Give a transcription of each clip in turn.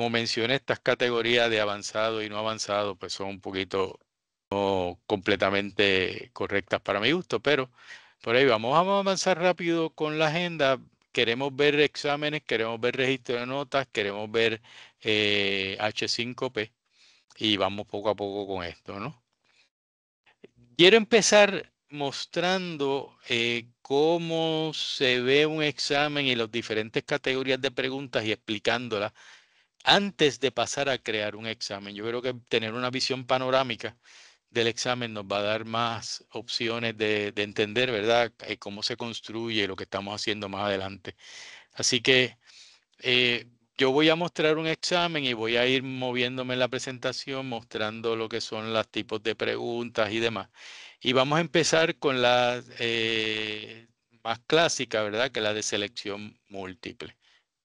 como mencioné, estas categorías de avanzado y no avanzado, pues son un poquito no completamente correctas para mi gusto, pero por ahí vamos, a avanzar rápido con la agenda. Queremos ver exámenes, queremos ver registro de notas, queremos ver H5P eh, y vamos poco a poco con esto, ¿no? Quiero empezar mostrando eh, cómo se ve un examen y las diferentes categorías de preguntas y explicándolas antes de pasar a crear un examen. Yo creo que tener una visión panorámica del examen nos va a dar más opciones de, entender, ¿verdad?, eh, cómo se construye lo que estamos haciendo más adelante. Así que eh, yo voy a mostrar un examen y voy a ir moviéndome en la presentación, mostrando lo que son los tipos de preguntas y demás. Y vamos a empezar con la eh, más clásica, ¿verdad?, que la de selección múltiple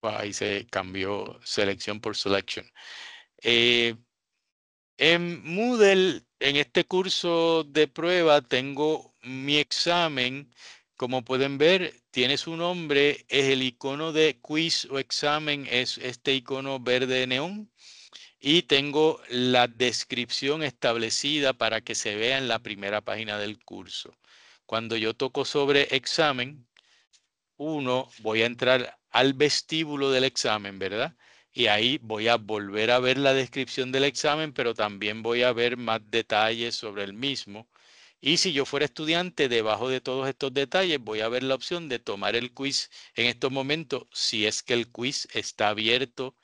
ahí se cambió selección por selection. Eh, en Moodle, en este curso de prueba, tengo mi examen. Como pueden ver, tiene su nombre, es el icono de quiz o examen, es este icono verde neón. Y tengo la descripción establecida para que se vea en la primera página del curso. Cuando yo toco sobre examen, uno, voy a entrar al vestíbulo del examen, ¿verdad? Y ahí voy a volver a ver la descripción del examen, pero también voy a ver más detalles sobre el mismo. Y si yo fuera estudiante, debajo de todos estos detalles, voy a ver la opción de tomar el quiz en estos momentos, si es que el quiz está abierto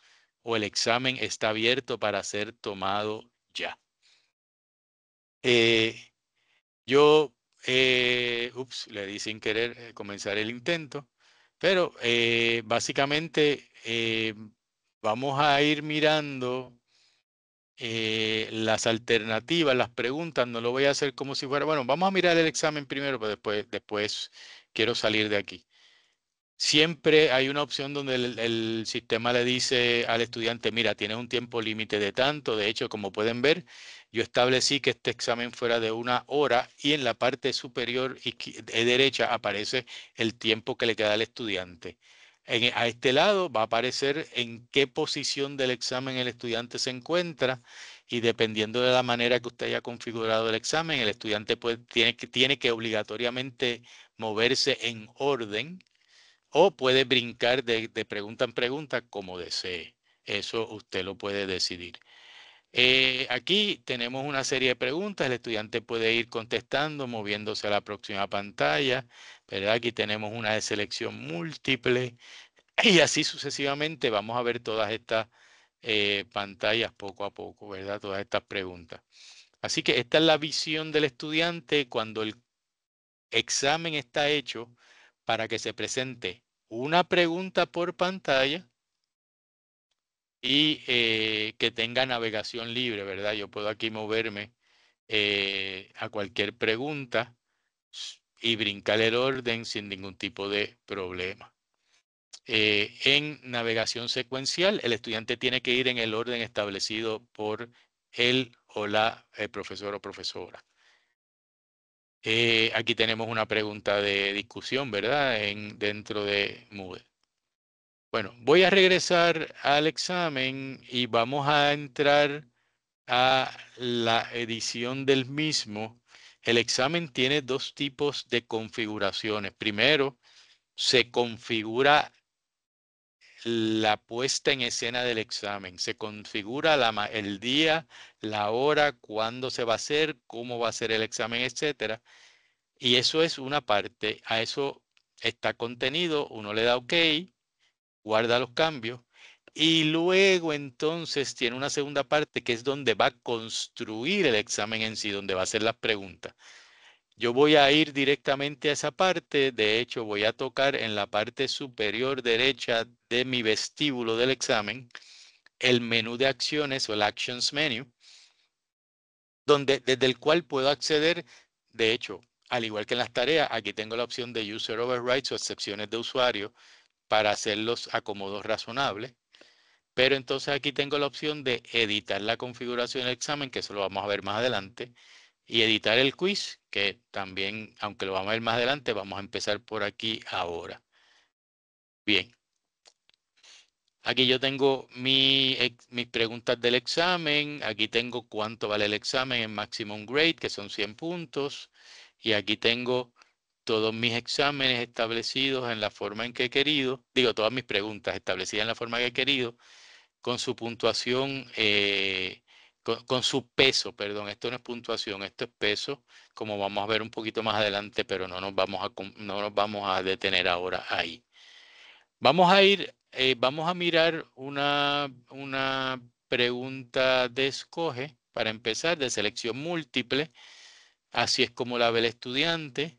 o el examen está abierto para ser tomado ya. Eh, yo, eh, ups, le di sin querer eh, comenzar el intento. Pero eh, básicamente eh, vamos a ir mirando eh, las alternativas, las preguntas. No lo voy a hacer como si fuera, bueno, vamos a mirar el examen primero, pero después, después quiero salir de aquí siempre hay una opción donde el, sistema le dice al estudiante, mira, tienes un tiempo límite de tanto, de hecho, como pueden ver, yo establecí que este examen fuera de una hora y en la parte superior derecha aparece el tiempo que le queda al estudiante. a este lado va a aparecer en qué posición del examen el estudiante se encuentra y dependiendo de la manera que usted haya configurado el examen, el estudiante pues, tiene que obligatoriamente moverse en orden o puede brincar de, pregunta en pregunta como desee. Eso usted lo puede decidir. Eh, aquí tenemos una serie de preguntas. El estudiante puede ir contestando, moviéndose a la próxima pantalla. Pero Aquí tenemos una de selección múltiple. Y así sucesivamente vamos a ver todas estas eh, pantallas poco a poco, ¿verdad? Todas estas preguntas. Así que esta es la visión del estudiante cuando el examen está hecho para que se presente una pregunta por pantalla y eh, que tenga navegación libre, ¿verdad? Yo puedo aquí moverme eh, a cualquier pregunta y brincar el orden sin ningún tipo de problema. Eh, en navegación secuencial, el estudiante tiene que ir en el orden establecido por él o la profesor o profesora. Eh, aquí tenemos una pregunta de discusión, ¿verdad? dentro de Moodle. Bueno, voy a regresar al examen y vamos a entrar a la edición del mismo. El examen tiene dos tipos de configuraciones. Primero, se configura la puesta en escena del examen. Se configura el día, la hora, cuándo se va a hacer, cómo va a ser el examen, etcétera. Y eso es una parte. A eso está contenido. Uno le da OK, guarda los cambios. Y luego entonces tiene una segunda parte que es donde va a construir el examen en sí, donde va a hacer las preguntas. Yo voy a ir directamente a esa parte, de hecho voy a tocar en la parte superior derecha de mi vestíbulo del examen el menú de acciones o el Actions Menu, donde, desde el cual puedo acceder, de hecho, al igual que en las tareas, aquí tengo la opción de User Overrides o excepciones de usuario para hacer los acomodos razonables. Pero entonces aquí tengo la opción de editar la configuración del examen, que eso lo vamos a ver más adelante y editar el quiz, que también, aunque lo vamos a ver más adelante, vamos a empezar por aquí ahora. Bien. Aquí yo tengo mis preguntas del examen, aquí tengo cuánto vale el examen en maximum grade, que son 100 puntos, y aquí tengo todos mis exámenes establecidos en la forma en que he querido, digo, todas mis preguntas establecidas en la forma que he querido, con su puntuación eh, con, su peso, perdón, esto no es puntuación, esto es peso, como vamos a ver un poquito más adelante, pero no nos vamos a, no nos vamos a detener ahora ahí. Vamos a ir, eh, vamos a mirar una, una pregunta de escoge, para empezar, de selección múltiple, así es como la ve el estudiante,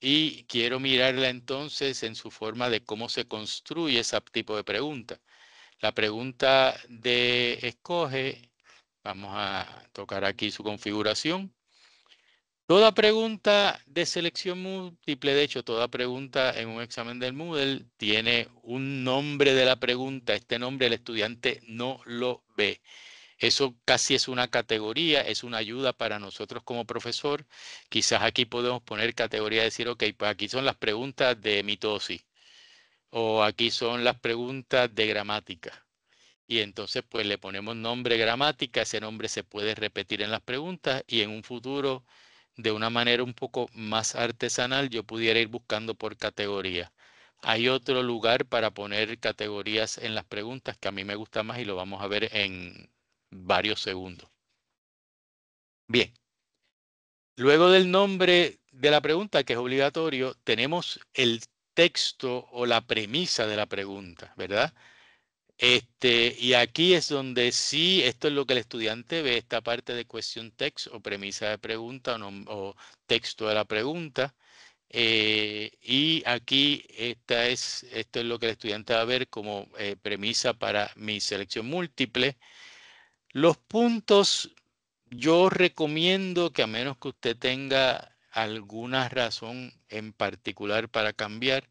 y quiero mirarla entonces en su forma de cómo se construye ese tipo de pregunta. La pregunta de escoge Vamos a tocar aquí su configuración. Toda pregunta de selección múltiple, de hecho, toda pregunta en un examen del Moodle tiene un nombre de la pregunta. Este nombre el estudiante no lo ve. Eso casi es una categoría, es una ayuda para nosotros como profesor. Quizás aquí podemos poner categoría y decir, ok, pues aquí son las preguntas de mitosis o aquí son las preguntas de gramática y entonces pues le ponemos nombre gramática, ese nombre se puede repetir en las preguntas y en un futuro de una manera un poco más artesanal yo pudiera ir buscando por categoría. Hay otro lugar para poner categorías en las preguntas que a mí me gusta más y lo vamos a ver en varios segundos. Bien. Luego del nombre de la pregunta, que es obligatorio, tenemos el texto o la premisa de la pregunta, ¿verdad? Este, y aquí es donde sí, esto es lo que el estudiante ve, esta parte de cuestión text o premisa de pregunta o, texto de la pregunta. Eh, y aquí esta es, esto es lo que el estudiante va a ver como eh, premisa para mi selección múltiple. Los puntos, yo recomiendo que a menos que usted tenga alguna razón en particular para cambiar,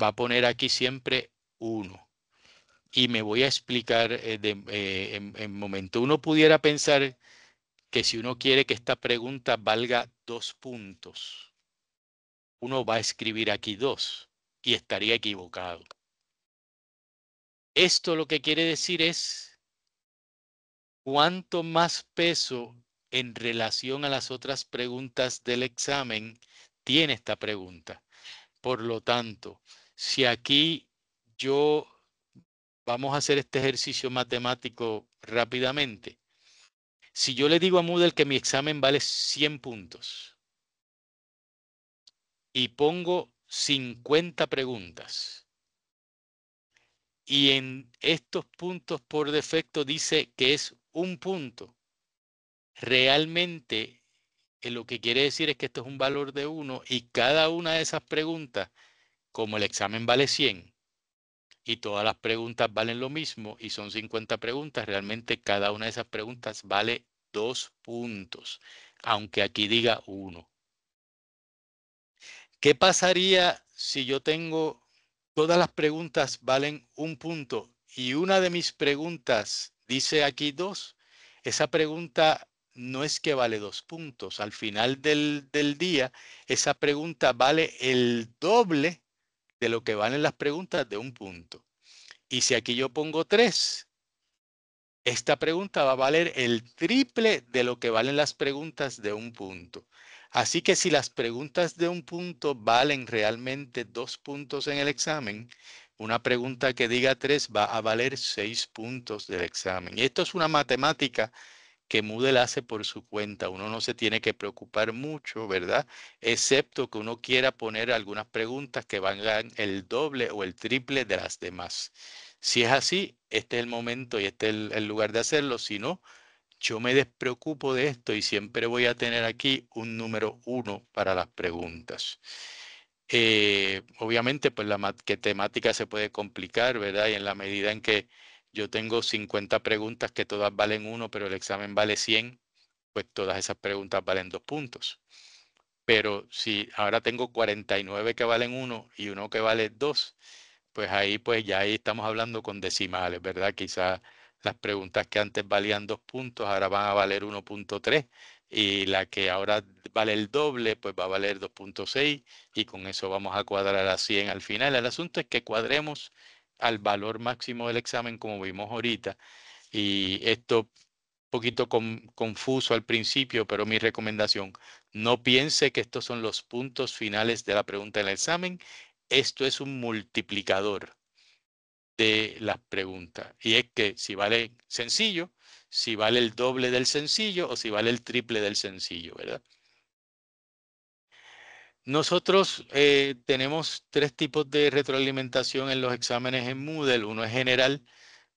va a poner aquí siempre uno y me voy a explicar, eh, eh, en, un momento uno pudiera pensar que si uno quiere que esta pregunta valga dos puntos, uno va a escribir aquí dos y estaría equivocado. Esto lo que quiere decir es cuánto más peso en relación a las otras preguntas del examen tiene esta pregunta. Por lo tanto, si aquí yo Vamos a hacer este ejercicio matemático rápidamente. Si yo le digo a Moodle que mi examen vale 100 puntos y pongo 50 preguntas y en estos puntos por defecto dice que es un punto, realmente eh, lo que quiere decir es que esto es un valor de uno y cada una de esas preguntas, como el examen vale 100, y todas las preguntas valen lo mismo y son 50 preguntas, realmente cada una de esas preguntas vale dos puntos, aunque aquí diga uno. ¿Qué pasaría si yo tengo todas las preguntas valen un punto y una de mis preguntas dice aquí dos? Esa pregunta no es que vale dos puntos. Al final del, del día, esa pregunta vale el doble de lo que valen las preguntas de un punto. Y si aquí yo pongo 3, esta pregunta va a valer el triple de lo que valen las preguntas de un punto. Así que si las preguntas de un punto valen realmente dos puntos en el examen, una pregunta que diga tres va a valer seis puntos del examen. Y esto es una matemática que Moodle hace por su cuenta. Uno no se tiene que preocupar mucho, ¿verdad? Excepto que uno quiera poner algunas preguntas que valgan el doble o el triple de las demás. Si es así, este es el momento y este es el, lugar de hacerlo. Si no, yo me despreocupo de esto y siempre voy a tener aquí un número uno para las preguntas. Eh, obviamente, pues la que temática se puede complicar, ¿verdad? Y en la medida en que yo tengo 50 preguntas que todas valen 1, pero el examen vale 100, pues todas esas preguntas valen 2 puntos. Pero si ahora tengo 49 que valen 1 y uno que vale 2, pues ahí pues ya ahí estamos hablando con decimales, ¿verdad? Quizás las preguntas que antes valían 2 puntos ahora van a valer 1.3 y la que ahora vale el doble, pues va a valer 2.6 y con eso vamos a cuadrar a 100 al final. El asunto es que cuadremos al valor máximo del examen, como vimos ahorita. Y esto poquito confuso al principio, pero mi recomendación, no piense que estos son los puntos finales de la pregunta del examen. Esto es un multiplicador de las preguntas. Y es que si vale sencillo, si vale el doble del sencillo o si vale el triple del sencillo, ¿verdad? Nosotros eh, tenemos tres tipos de retroalimentación en los exámenes en Moodle. Uno es general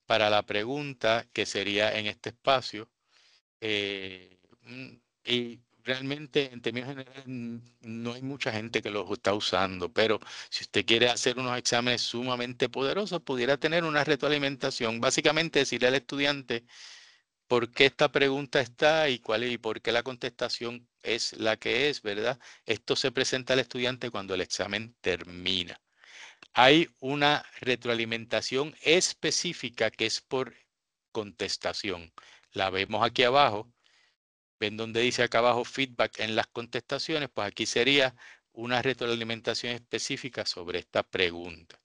para la pregunta, que sería en este espacio. Eh, y realmente, en términos generales, no hay mucha gente que los está usando, pero si usted quiere hacer unos exámenes sumamente poderosos, pudiera tener una retroalimentación. Básicamente, decirle al estudiante por qué esta pregunta está y cuál y por qué la contestación es la que es, ¿verdad? Esto se presenta al estudiante cuando el examen termina. Hay una retroalimentación específica que es por contestación. La vemos aquí abajo. Ven donde dice acá abajo feedback en las contestaciones, pues aquí sería una retroalimentación específica sobre esta pregunta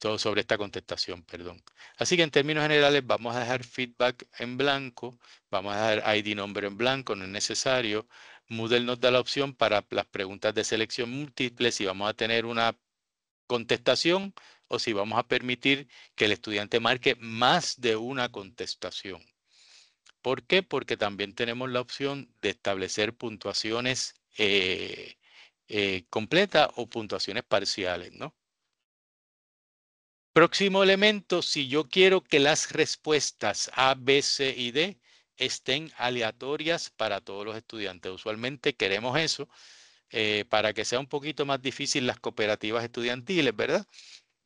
todo sobre esta contestación, perdón. Así que en términos generales vamos a dejar feedback en blanco, vamos a dejar ID nombre en blanco, no es necesario. Moodle nos da la opción para las preguntas de selección múltiple, si vamos a tener una contestación o si vamos a permitir que el estudiante marque más de una contestación. ¿Por qué? Porque también tenemos la opción de establecer puntuaciones eh, eh, completas o puntuaciones parciales, ¿no? Próximo elemento, si yo quiero que las respuestas A, B, C y D estén aleatorias para todos los estudiantes. Usualmente queremos eso eh, para que sea un poquito más difícil las cooperativas estudiantiles, ¿verdad?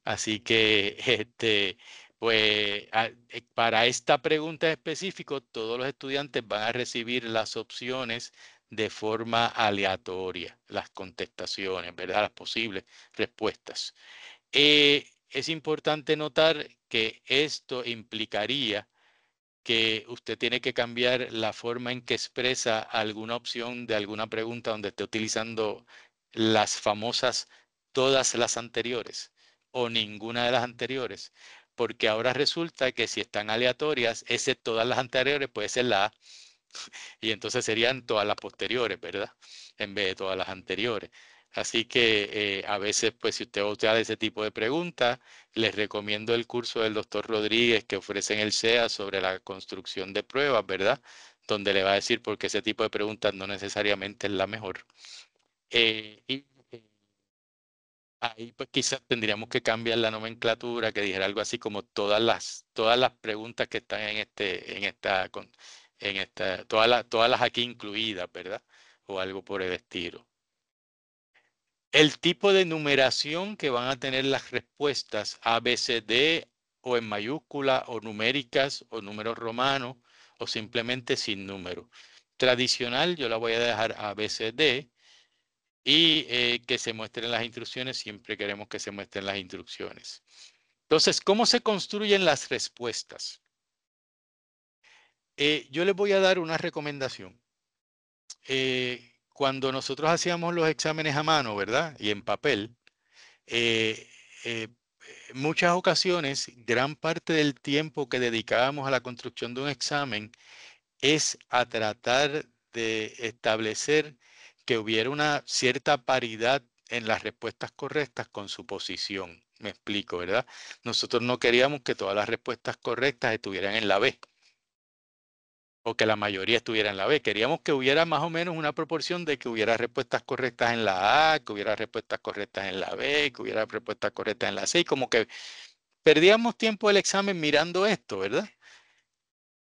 Así que, este, pues, eh, para esta pregunta específica, todos los estudiantes van a recibir las opciones de forma aleatoria, las contestaciones, ¿verdad? Las posibles respuestas. Eh, es importante notar que esto implicaría que usted tiene que cambiar la forma en que expresa alguna opción de alguna pregunta donde esté utilizando las famosas todas las anteriores o ninguna de las anteriores, porque ahora resulta que si están aleatorias, ese todas las anteriores puede ser la A, y entonces serían todas las posteriores, ¿verdad? En vez de todas las anteriores. Así que eh, a veces, pues si usted da ese tipo de preguntas, les recomiendo el curso del doctor Rodríguez que ofrece en el SEA sobre la construcción de pruebas, ¿verdad? Donde le va a decir por qué ese tipo de preguntas no necesariamente es la mejor. Eh, y eh, ahí pues quizás tendríamos que cambiar la nomenclatura, que dijera algo así como todas las, todas las preguntas que están en este, en esta, en esta, todas todas las aquí incluidas, ¿verdad? O algo por el estilo el tipo de numeración que van a tener las respuestas ABCD o en mayúscula o numéricas o números romanos o simplemente sin número. Tradicional yo la voy a dejar ABCD y eh, que se muestren las instrucciones, siempre queremos que se muestren las instrucciones. Entonces, ¿cómo se construyen las respuestas? Eh, yo les voy a dar una recomendación. Eh, cuando nosotros hacíamos los exámenes a mano, ¿verdad? Y en papel, eh, eh, muchas ocasiones, gran parte del tiempo que dedicábamos a la construcción de un examen es a tratar de establecer que hubiera una cierta paridad en las respuestas correctas con su posición. Me explico, ¿verdad? Nosotros no queríamos que todas las respuestas correctas estuvieran en la B o que la mayoría estuviera en la B. Queríamos que hubiera más o menos una proporción de que hubiera respuestas correctas en la A, que hubiera respuestas correctas en la B, que hubiera respuestas correctas en la C, y como que perdíamos tiempo del examen mirando esto, ¿verdad?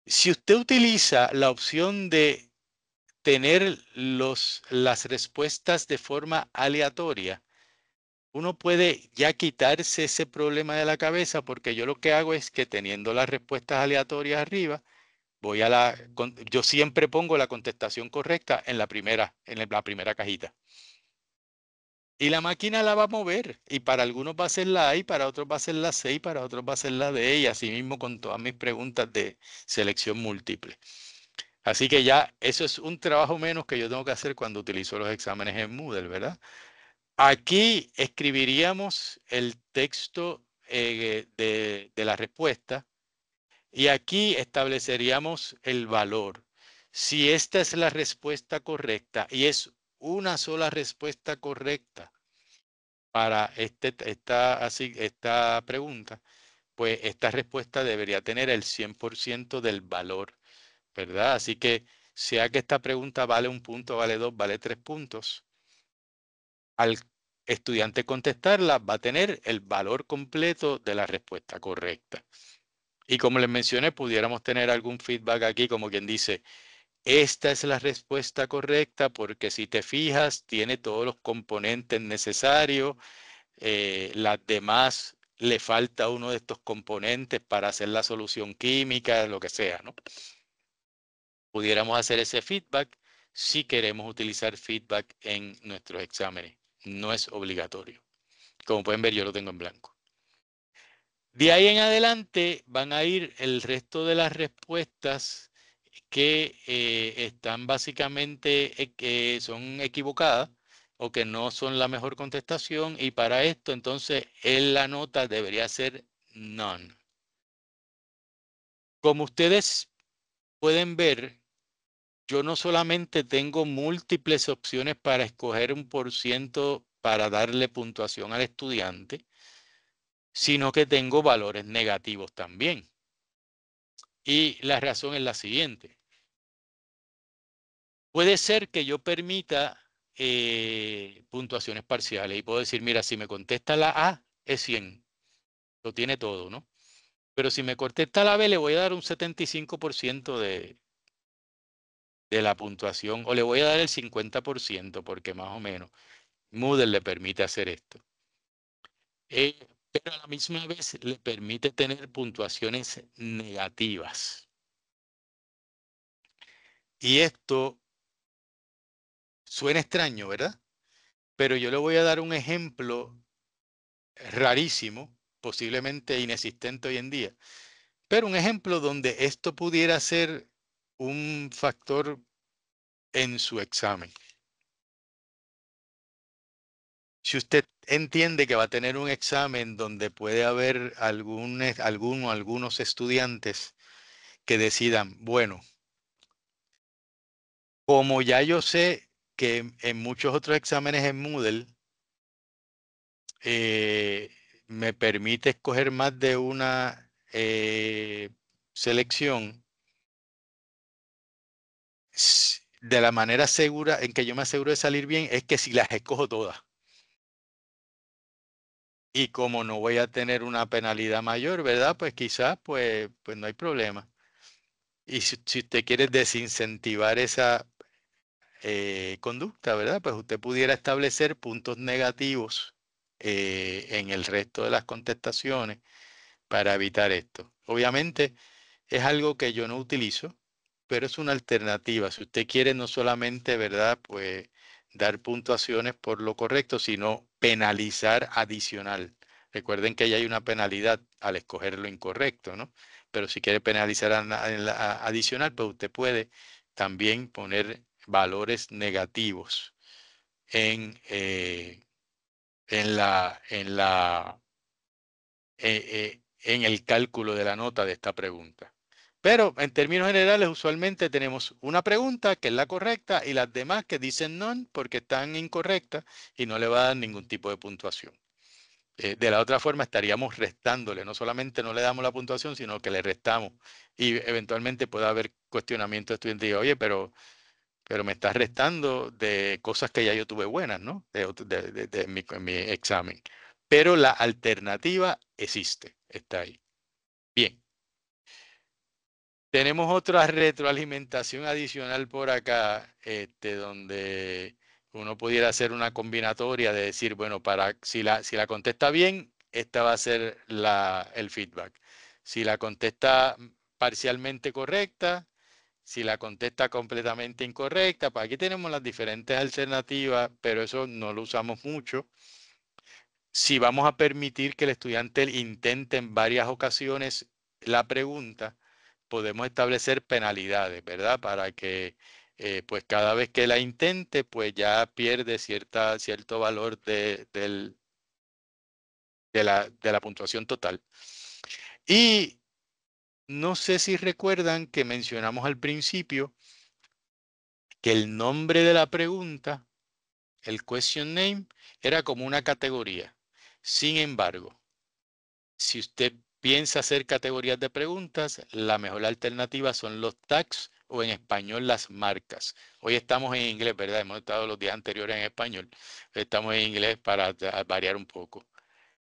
Si usted utiliza la opción de tener los, las respuestas de forma aleatoria, uno puede ya quitarse ese problema de la cabeza porque yo lo que hago es que teniendo las respuestas aleatorias arriba, Voy a la, yo siempre pongo la contestación correcta en la primera, en la primera cajita. Y la máquina la va a mover. Y para algunos va a ser la A, y para otros va a ser la C, y para otros va a ser la D, y así mismo con todas mis preguntas de selección múltiple. Así que ya eso es un trabajo menos que yo tengo que hacer cuando utilizo los exámenes en Moodle, ¿verdad? Aquí escribiríamos el texto eh, de la respuesta y aquí estableceríamos el valor. Si esta es la respuesta correcta y es una sola respuesta correcta para este, esta, esta pregunta, pues esta respuesta debería tener el 100% del valor, ¿verdad? Así que sea que esta pregunta vale un punto, vale dos, vale tres puntos, al estudiante contestarla va a tener el valor completo de la respuesta correcta. Y como les mencioné, pudiéramos tener algún feedback aquí, como quien dice, esta es la respuesta correcta porque si te fijas, tiene todos los componentes necesarios, eh, las demás le falta uno de estos componentes para hacer la solución química, lo que sea, ¿no? Pudiéramos hacer ese feedback si queremos utilizar feedback en nuestros exámenes. No es obligatorio. Como pueden ver, yo lo tengo en blanco. De ahí en adelante van a ir el resto de las respuestas que eh, están básicamente, eh, son equivocadas o que no son la mejor contestación y para esto entonces en la nota debería ser none. Como ustedes pueden ver, yo no solamente tengo múltiples opciones para escoger un por ciento para darle puntuación al estudiante, sino que tengo valores negativos también. Y la razón es la siguiente. Puede ser que yo permita eh, puntuaciones parciales y puedo decir, mira, si me contesta la A, es 100. Lo tiene todo, ¿no? Pero si me contesta la B, le voy a dar un 75% de, de la puntuación o le voy a dar el 50% porque más o menos Moodle le permite hacer esto. Eh, pero a la misma vez le permite tener puntuaciones negativas. Y esto suena extraño, ¿verdad? Pero yo le voy a dar un ejemplo rarísimo, posiblemente inexistente hoy en día, pero un ejemplo donde esto pudiera ser un factor en su examen si usted entiende que va a tener un examen donde puede haber algún, o algunos estudiantes que decidan, bueno, como ya yo sé que en muchos otros exámenes en Moodle eh, me permite escoger más de una eh, selección, de la manera segura en que yo me aseguro de salir bien es que si las escojo todas. Y como no voy a tener una penalidad mayor, ¿verdad? Pues quizás, pues, pues no hay problema. Y si, usted quiere desincentivar esa eh, conducta, ¿verdad? Pues usted pudiera establecer puntos negativos eh, en el resto de las contestaciones para evitar esto. Obviamente es algo que yo no utilizo, pero es una alternativa. Si usted quiere no solamente, ¿verdad? Pues dar puntuaciones por lo correcto, sino penalizar adicional. Recuerden que ya hay una penalidad al escoger lo incorrecto, ¿no? Pero si quiere penalizar adicional, pues usted puede también poner valores negativos en, eh, en, la, en, la, eh, eh, en el cálculo de la nota de esta pregunta. Pero en términos generales, usualmente tenemos una pregunta que es la correcta y las demás que dicen no porque están incorrectas y no le va a dar ningún tipo de puntuación. Eh, de la otra forma, estaríamos restándole. No solamente no le damos la puntuación, sino que le restamos. Y eventualmente puede haber cuestionamiento diga, Oye, pero pero me estás restando de cosas que ya yo tuve buenas, ¿no? De, mi, examen. Pero la alternativa existe, está ahí. Bien. Tenemos otra retroalimentación adicional por acá, este, donde uno pudiera hacer una combinatoria de decir, bueno, para, si, la, contesta bien, esta va a ser el feedback. Si la contesta parcialmente correcta, si la contesta completamente incorrecta, pues aquí tenemos las diferentes alternativas, pero eso no lo usamos mucho. Si vamos a permitir que el estudiante intente en varias ocasiones la pregunta, podemos establecer penalidades, ¿verdad? Para que eh, pues cada vez que la intente, pues ya pierde cierta, cierto valor de, del, de, la, de la puntuación total. Y no sé si recuerdan que mencionamos al principio que el nombre de la pregunta, el question name, era como una categoría. Sin embargo, si usted piensa hacer categorías de preguntas, la mejor alternativa son los tags o en español las marcas. Hoy estamos en inglés, ¿verdad? Hemos estado los días anteriores en español. Estamos en inglés para variar un poco.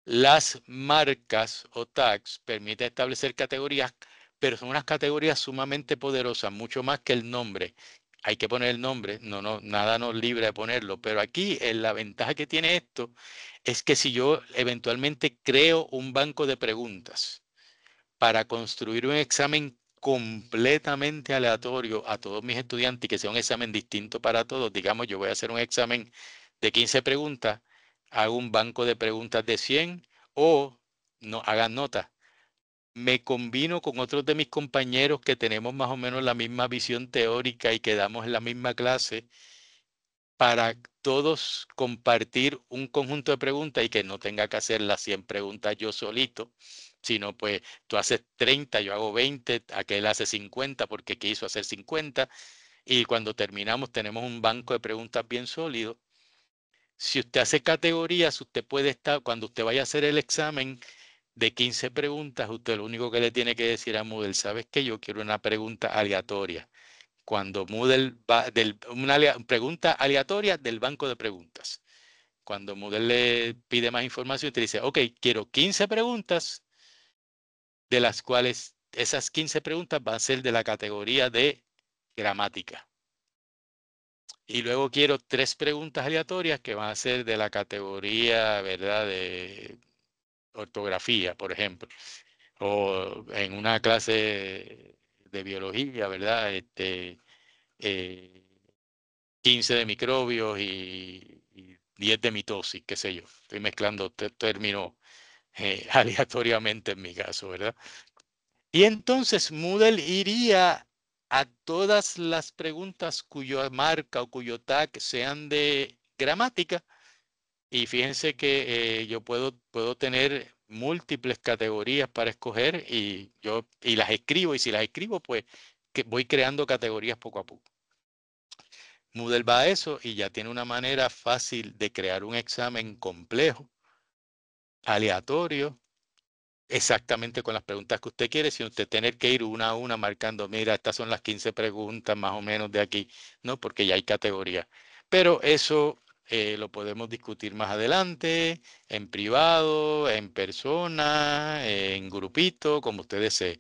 Las marcas o tags permiten establecer categorías, pero son unas categorías sumamente poderosas, mucho más que el nombre hay que poner el nombre, no, no, nada nos libra de ponerlo, pero aquí eh, la ventaja que tiene esto es que si yo eventualmente creo un banco de preguntas para construir un examen completamente aleatorio a todos mis estudiantes y que sea un examen distinto para todos, digamos, yo voy a hacer un examen de 15 preguntas, hago un banco de preguntas de 100 o no hagan nota me combino con otros de mis compañeros que tenemos más o menos la misma visión teórica y quedamos en la misma clase para todos compartir un conjunto de preguntas y que no tenga que hacer las 100 preguntas yo solito, sino pues tú haces 30, yo hago 20, aquel hace 50 porque quiso hacer 50 y cuando terminamos tenemos un banco de preguntas bien sólido. Si usted hace categorías, usted puede estar, cuando usted vaya a hacer el examen, de 15 preguntas, usted lo único que le tiene que decir a Moodle, ¿sabes qué? Yo quiero una pregunta aleatoria. Cuando Moodle va, una pregunta aleatoria del banco de preguntas. Cuando Moodle le pide más información, te dice, ok, quiero 15 preguntas, de las cuales esas 15 preguntas van a ser de la categoría de gramática. Y luego quiero tres preguntas aleatorias que van a ser de la categoría, ¿verdad? De ortografía, por ejemplo, o en una clase de biología, ¿verdad? Este, 15 eh, de microbios y, 10 de mitosis, qué sé yo. Estoy mezclando términos eh, aleatoriamente en mi caso, ¿verdad? Y entonces Moodle iría a todas las preguntas cuya marca o cuyo tag sean de gramática, y fíjense que eh, yo puedo, puedo tener múltiples categorías para escoger y yo y las escribo y si las escribo pues que voy creando categorías poco a poco. Moodle va a eso y ya tiene una manera fácil de crear un examen complejo, aleatorio, exactamente con las preguntas que usted quiere, sin usted tener que ir una a una marcando, mira, estas son las 15 preguntas más o menos de aquí, ¿no? Porque ya hay categorías. Pero eso eh, lo podemos discutir más adelante, en privado, en persona, en grupito, como ustedes desee.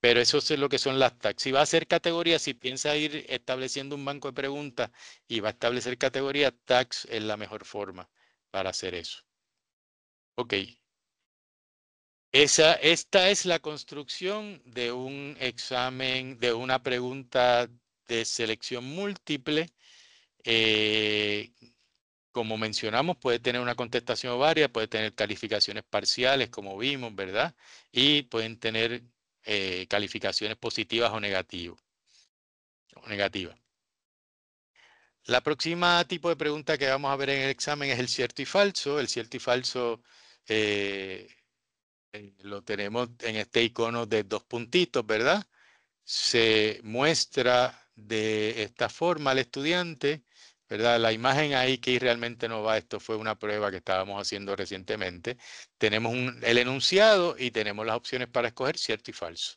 Pero eso es lo que son las tags. Si va a ser categoría, si piensa ir estableciendo un banco de preguntas y va a establecer categoría, tags es la mejor forma para hacer eso. Ok. esta es la construcción de un examen, de una pregunta de selección múltiple. Eh, como mencionamos, puede tener una contestación ovaria, puede tener calificaciones parciales, como vimos, ¿verdad? Y pueden tener eh, calificaciones positivas o, negativas. La próxima tipo de pregunta que vamos a ver en el examen es el cierto y falso. El cierto y falso eh, eh, lo tenemos en este icono de dos puntitos, ¿verdad? Se muestra de esta forma al estudiante ¿verdad? La imagen ahí que realmente no va, esto fue una prueba que estábamos haciendo recientemente. Tenemos el enunciado y tenemos las opciones para escoger cierto y falso.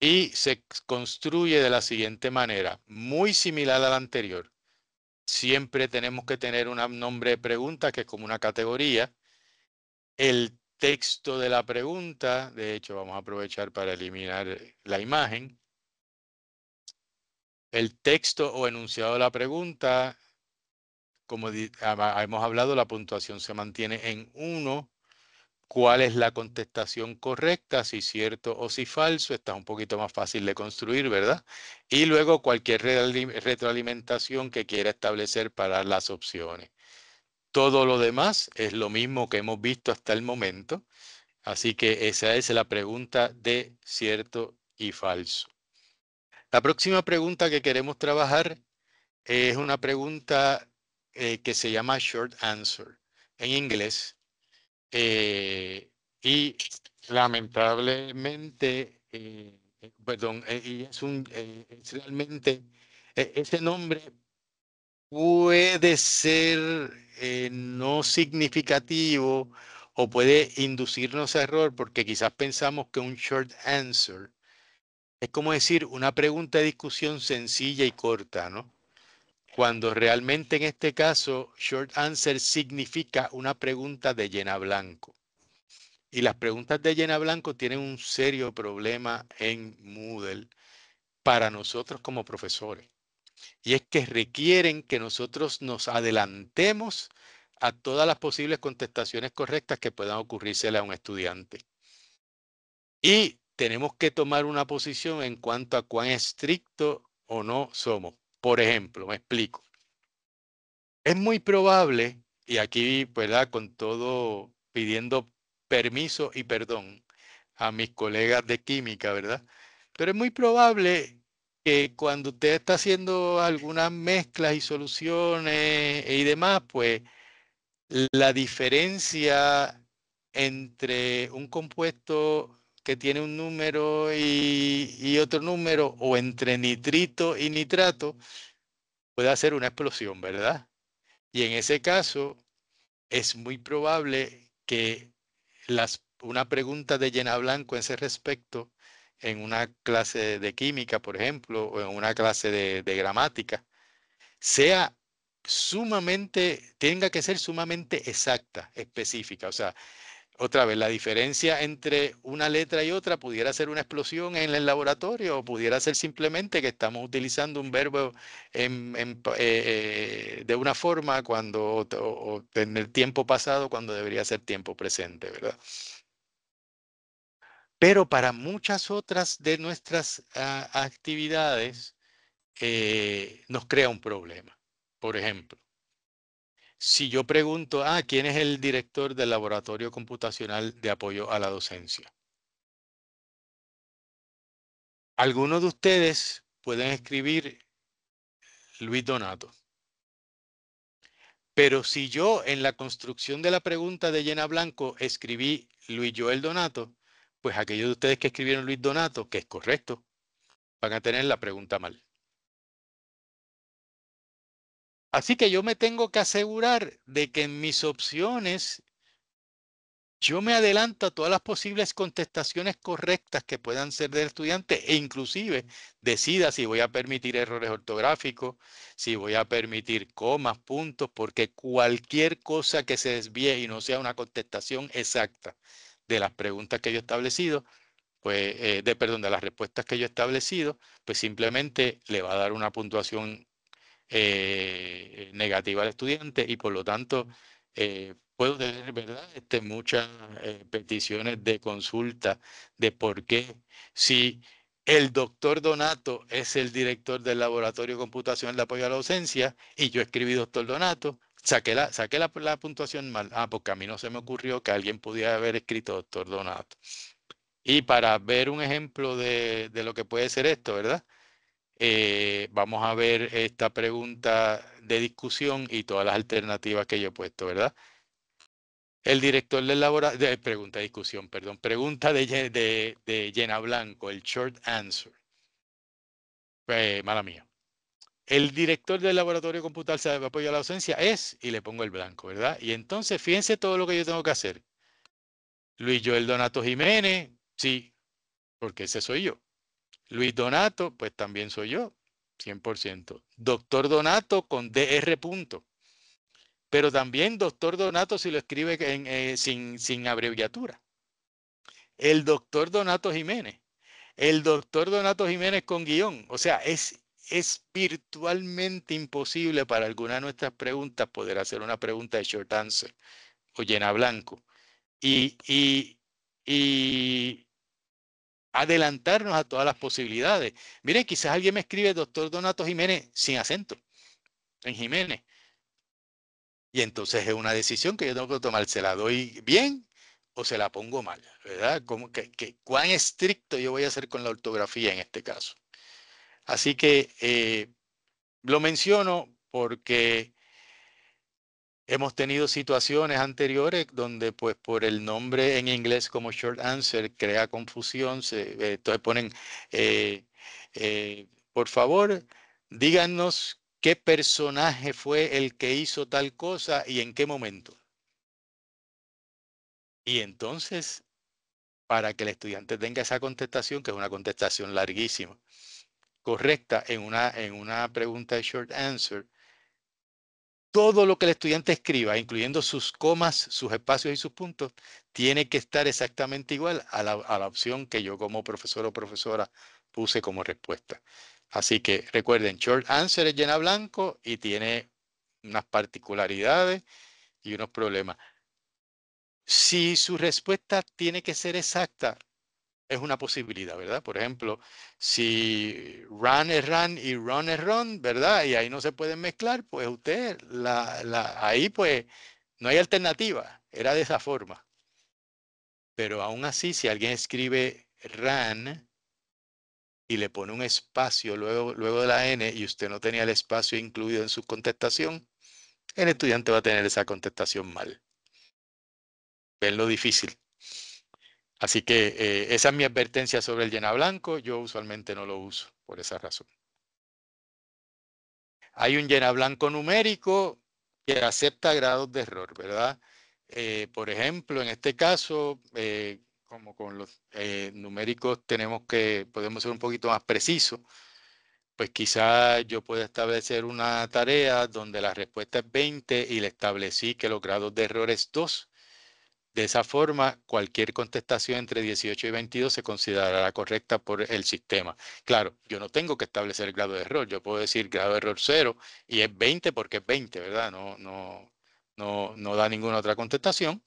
Y se construye de la siguiente manera, muy similar a la anterior. Siempre tenemos que tener un nombre de pregunta que es como una categoría. El texto de la pregunta, de hecho vamos a aprovechar para eliminar la imagen el texto o enunciado de la pregunta, como hemos hablado, la puntuación se mantiene en 1. ¿Cuál es la contestación correcta? Si cierto o si falso. Está un poquito más fácil de construir, ¿verdad? Y luego cualquier retroalimentación que quiera establecer para las opciones. Todo lo demás es lo mismo que hemos visto hasta el momento. Así que esa es la pregunta de cierto y falso. La próxima pregunta que queremos trabajar es una pregunta eh, que se llama short answer en inglés. Eh, y lamentablemente, eh, perdón, y es, un, realmente, e, ese nombre puede ser no significativo o puede inducirnos a error porque quizás pensamos que un short answer es como decir una pregunta de discusión sencilla y corta, ¿no? Cuando realmente en este caso short answer significa una pregunta de llena blanco. Y las preguntas de llena blanco tienen un serio problema en Moodle para nosotros como profesores. Y es que requieren que nosotros nos adelantemos a todas las posibles contestaciones correctas que puedan ocurrírsele a un estudiante. Y tenemos que tomar una posición en cuanto a cuán estricto o no somos. Por ejemplo, me explico. Es muy probable, y aquí, ¿verdad? Con todo pidiendo permiso y perdón a mis colegas de química, ¿verdad? Pero es muy probable que cuando usted está haciendo algunas mezclas y soluciones y demás, pues la diferencia entre un compuesto que tiene un número y, otro número, o entre nitrito y nitrato, puede hacer una explosión, ¿verdad? Y en ese caso, es muy probable que las, una pregunta de llena blanco en ese respecto, en una clase de química, por ejemplo, o en una clase de, de gramática, sea sumamente, tenga que ser sumamente exacta, específica. O sea, otra vez, la diferencia entre una letra y otra pudiera ser una explosión en el laboratorio o pudiera ser simplemente que estamos utilizando un verbo eh, eh, de una forma cuando o, en el tiempo pasado cuando debería ser tiempo presente, ¿verdad? Pero para muchas otras de nuestras ah, actividades eh, nos crea un problema. Por ejemplo, si yo pregunto, ah, ¿quién es el director del Laboratorio Computacional de Apoyo a la Docencia? Algunos de ustedes pueden escribir Luis Donato. Pero si yo en la construcción de la pregunta de Llena Blanco escribí Luis Joel Donato, pues aquellos de ustedes que escribieron Luis Donato, que es correcto, van a tener la pregunta mal. Así que yo me tengo que asegurar de que en mis opciones yo me adelanto a todas las posibles contestaciones correctas que puedan ser del estudiante e inclusive decida si voy a permitir errores ortográficos, si voy a permitir comas, puntos, porque cualquier cosa que se desvíe y no sea una contestación exacta de las preguntas que yo he establecido, pues, eh, de, perdón, de las respuestas que yo he establecido, pues simplemente le va a dar una puntuación eh, negativa al estudiante y por lo tanto eh, puedo tener ¿verdad? Este, muchas eh, peticiones de consulta de por qué si el doctor Donato es el director del laboratorio computación de apoyo a la ausencia y yo escribí doctor Donato, saqué la, saqué la, la puntuación mal. Ah, porque a mí no se me ocurrió que alguien pudiera haber escrito doctor Donato. Y para ver un ejemplo de lo que puede ser esto, ¿verdad? Eh, vamos a ver esta pregunta de discusión y todas las alternativas que yo he puesto, ¿verdad? El director del laboratorio, de, eh, pregunta de discusión, perdón, pregunta de, de, Llena Blanco, el short answer. pues, mala mía. El director del laboratorio computar se apoya a la ausencia es, y le pongo el blanco, ¿verdad? Y entonces, fíjense todo lo que yo tengo que hacer. Luis Joel Donato Jiménez, sí, porque ese soy yo. Luis Donato, pues también soy yo, 100%. Doctor Donato con DR punto. Pero también doctor Donato si lo escribe en, eh, sin, sin abreviatura. El doctor Donato Jiménez. El doctor Donato Jiménez con guión. O sea, es, es virtualmente imposible para alguna de nuestras preguntas poder hacer una pregunta de short answer o llena blanco. Y, y, y adelantarnos a todas las posibilidades. Miren, quizás alguien me escribe, doctor Donato Jiménez, sin acento, en Jiménez. Y entonces es una decisión que yo tengo que tomar. ¿Se la doy bien o se la pongo mal? ¿Verdad? que, ¿Cuán estricto yo voy a ser con la ortografía en este caso? Así que eh, lo menciono porque Hemos tenido situaciones anteriores donde, pues, por el nombre en inglés como short answer, crea confusión. Eh, entonces ponen, eh, eh, por favor, díganos qué personaje fue el que hizo tal cosa y en qué momento. Y entonces, para que el estudiante tenga esa contestación, que es una contestación larguísima, correcta en una, en una pregunta de short answer, todo lo que el estudiante escriba, incluyendo sus comas, sus espacios y sus puntos, tiene que estar exactamente igual a la, opción que yo como profesor o profesora puse como respuesta. Así que recuerden, short answer es llena blanco y tiene unas particularidades y unos problemas. Si su respuesta tiene que ser exacta, es una posibilidad, ¿verdad? Por ejemplo, si run es run y run es run, ¿verdad? Y ahí no se pueden mezclar, pues usted, ahí pues no hay alternativa, era de esa forma. Pero aún así, si alguien escribe run y le pone un espacio luego, luego de la n y usted no tenía el espacio incluido en su contestación, el estudiante va a tener esa contestación mal. ¿Ven lo difícil? Así que eh, esa es mi advertencia sobre el llena blanco. Yo usualmente no lo uso por esa razón. Hay un llena blanco numérico que acepta grados de error, ¿verdad? Eh, por ejemplo, en este caso, eh, como con los numéricos tenemos que, podemos ser un poquito más precisos, pues quizá yo pueda establecer una tarea donde la respuesta es 20 y le establecí que los grados de error es 2 de esa forma, cualquier contestación entre 18 y 22 se considerará correcta por el sistema. Claro, yo no tengo que establecer el grado de error, yo puedo decir grado de error cero y es 20 porque es 20, ¿verdad? No, no, no, no da ninguna otra contestación,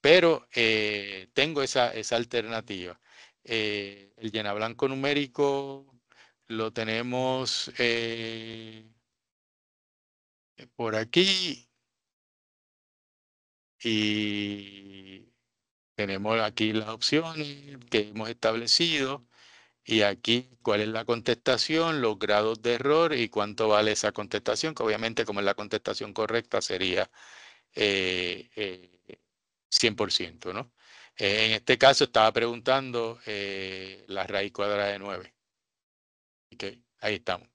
pero eh, tengo esa, esa alternativa. Eh, el llena blanco numérico lo tenemos eh, por aquí y tenemos aquí las opciones que hemos establecido y aquí cuál es la contestación, los grados de error y cuánto vale esa contestación, que obviamente como es la contestación correcta sería 100%. Eh, eh, ¿no? Eh, en este caso estaba preguntando la raíz cuadrada de 9. ahí estamos.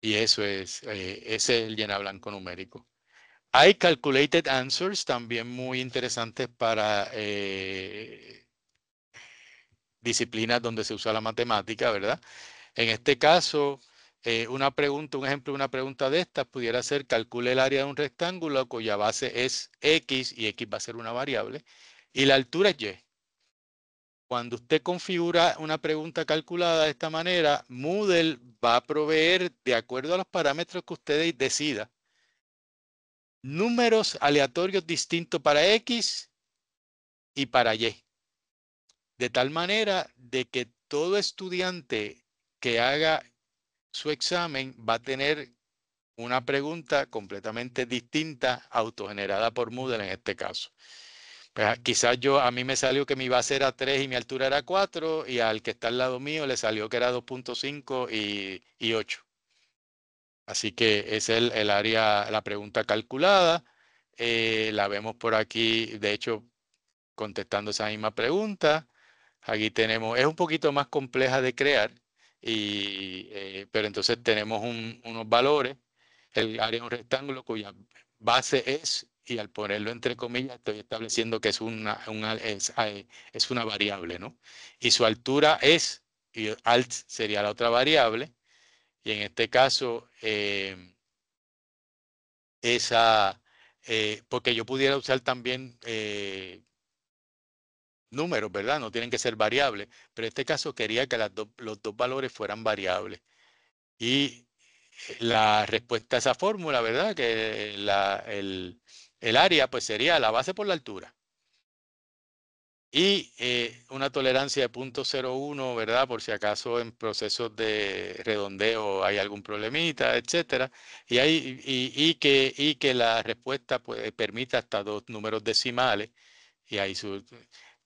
Y eso es, ese es el llena blanco numérico. Hay calculated answers también muy interesantes para eh, disciplinas donde se usa la matemática, ¿verdad? En este caso, eh, una pregunta, un ejemplo de una pregunta de estas pudiera ser calcule el área de un rectángulo cuya base es x y x va a ser una variable y la altura es y. Cuando usted configura una pregunta calculada de esta manera, Moodle va a proveer, de acuerdo a los parámetros que usted decida, números aleatorios distintos para X y para Y. De tal manera de que todo estudiante que haga su examen va a tener una pregunta completamente distinta, autogenerada por Moodle en este caso. Pues quizás yo, a mí me salió que mi base era 3 y mi altura era 4 y al que está al lado mío le salió que era 2.5 y, y 8. Así que es el, área, la pregunta calculada. Eh, la vemos por aquí, de hecho, contestando esa misma pregunta. Aquí tenemos, es un poquito más compleja de crear, y, eh, pero entonces tenemos unos valores. El área es un rectángulo cuya base es, y al ponerlo entre comillas, estoy estableciendo que es eh, es una variable, ¿no? Y su altura es, y alt sería la otra variable, y en este caso, em, esa, eh, porque yo pudiera usar también eh, números, ¿verdad? No tienen que ser variables, pero en este caso quería que los dos valores fueran variables. Y eh, la respuesta a esa fórmula, ¿verdad? Que el, el área pues sería la base por la altura y eh, una tolerancia de 0.01, ¿verdad? Por si acaso en procesos de redondeo hay algún problemita, etcétera. Y, y, y, que, y que la respuesta pues, permita hasta dos números decimales. Y ahí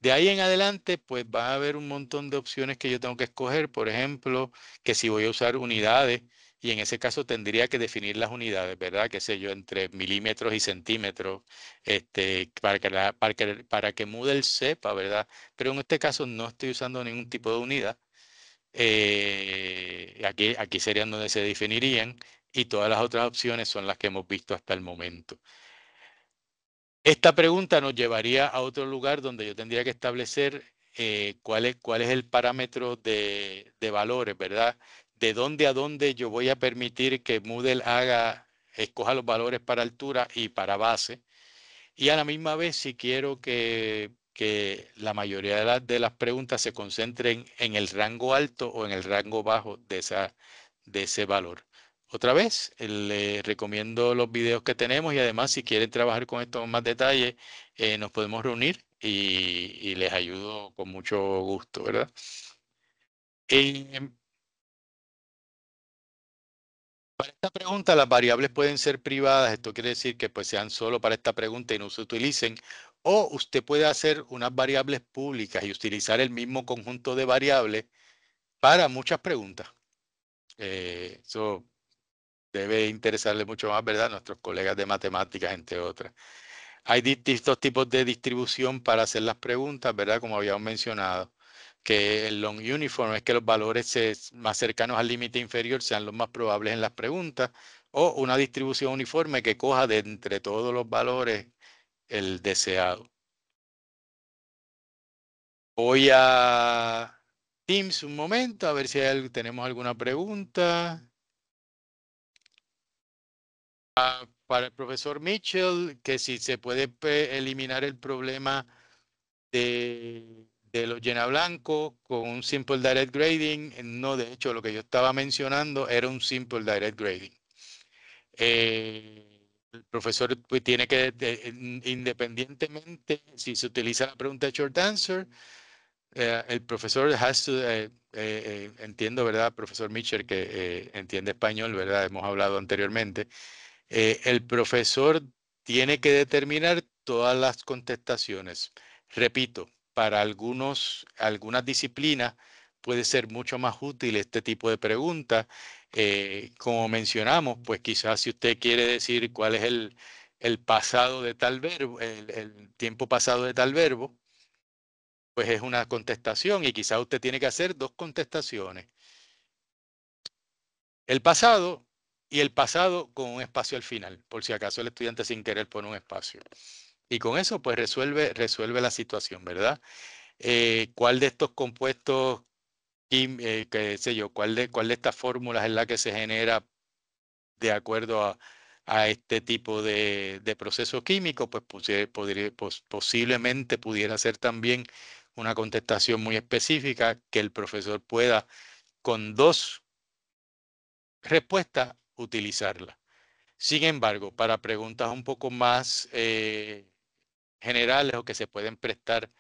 De ahí en adelante, pues va a haber un montón de opciones que yo tengo que escoger. Por ejemplo, que si voy a usar unidades, y en ese caso tendría que definir las unidades, ¿verdad? Qué sé yo, entre milímetros y centímetros, este, para, que para, que, Moodle sepa, ¿verdad? Pero en este caso no estoy usando ningún tipo de unidad. Eh, aquí, aquí serían donde se definirían y todas las otras opciones son las que hemos visto hasta el momento. Esta pregunta nos llevaría a otro lugar donde yo tendría que establecer eh, cuál, es, cuál es el parámetro de, de valores, ¿verdad? de dónde a dónde yo voy a permitir que Moodle haga, escoja los valores para altura y para base. Y a la misma vez, si quiero que, que la mayoría de, de, las preguntas se concentren en el rango alto o en el rango bajo de, esa, de ese valor. Otra vez, les recomiendo los videos que tenemos y además si quieren trabajar con esto en más detalle, eh, nos podemos reunir y, les ayudo con mucho gusto, ¿verdad? Para esta pregunta las variables pueden ser privadas, esto quiere decir que pues, sean solo para esta pregunta y no se utilicen, o usted puede hacer unas variables públicas y utilizar el mismo conjunto de variables para muchas preguntas. Eh, eso debe interesarle mucho más, ¿verdad?, nuestros colegas de matemáticas, entre otras. Hay distintos tipos de distribución para hacer las preguntas, ¿verdad?, como habíamos mencionado que el long uniform es que los valores más cercanos al límite inferior sean los más probables en las preguntas, o una distribución uniforme que coja de entre todos los valores el deseado. Voy a Teams un momento a ver si tenemos alguna pregunta. Ah, para el profesor Mitchell, que si se puede eliminar el problema de de los llena blanco con un simple direct grading. Eh, no, de hecho, lo que yo estaba mencionando era un simple direct grading. Eh, el profesor pues, tiene que, eh, independientemente, si se utiliza la pregunta short answer, el profesor has entiendo, ¿verdad? Profesor Mitchell, que entiende español, ¿verdad? Hemos hablado anteriormente. el profesor tiene que determinar todas las contestaciones. Repito, para algunos, algunas disciplinas puede ser mucho más útil este tipo de preguntas. Eh, como mencionamos, pues quizás si usted quiere decir cuál es el, pasado de tal verbo, el, el, tiempo pasado de tal verbo, pues es una contestación y quizás usted tiene que hacer dos contestaciones. El pasado y el pasado con un espacio al final, por si acaso el estudiante sin querer pone un espacio y con eso pues resuelve, resuelve la situación, ¿verdad? Eh, ¿Cuál de estos compuestos, eh, qué sé yo, cuál de, cuál estas fórmulas es la que se genera de acuerdo a, este tipo de, proceso químico? Pues, posiblemente pudiera ser también una contestación muy específica que el profesor pueda con dos respuestas utilizarla. Sin embargo, para preguntas un poco más eh, generales o que se pueden prestar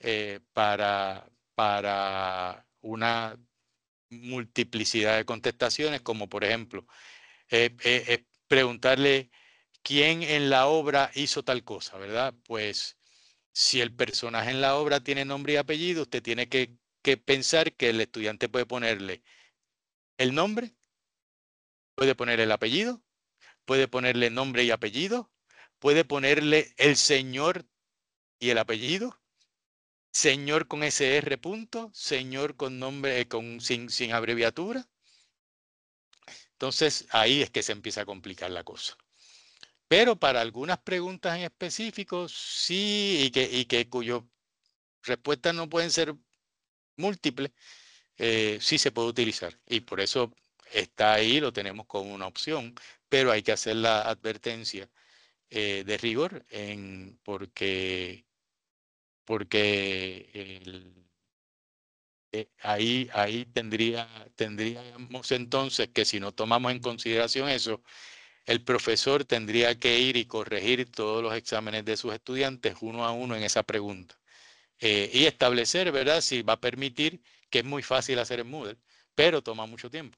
eh, para, para una multiplicidad de contestaciones, como por ejemplo eh, eh, preguntarle quién en la obra hizo tal cosa, ¿verdad? Pues si el personaje en la obra tiene nombre y apellido, usted tiene que, que pensar que el estudiante puede ponerle el nombre, puede poner el apellido, puede ponerle nombre y apellido, puede ponerle el señor y el apellido. Señor con SR punto, señor con nombre, eh, con, sin, abreviatura. Entonces ahí es que se empieza a complicar la cosa. Pero para algunas preguntas en específico, sí, y que, y que cuyo respuestas no pueden ser múltiples, eh, sí se puede utilizar. Y por eso está ahí, lo tenemos como una opción, pero hay que hacer la advertencia eh, de rigor en, porque, porque el, eh, ahí, ahí tendría, tendríamos entonces que si no tomamos en consideración eso, el profesor tendría que ir y corregir todos los exámenes de sus estudiantes uno a uno en esa pregunta. Eh, y establecer, ¿verdad?, si va a permitir, que es muy fácil hacer en Moodle, pero toma mucho tiempo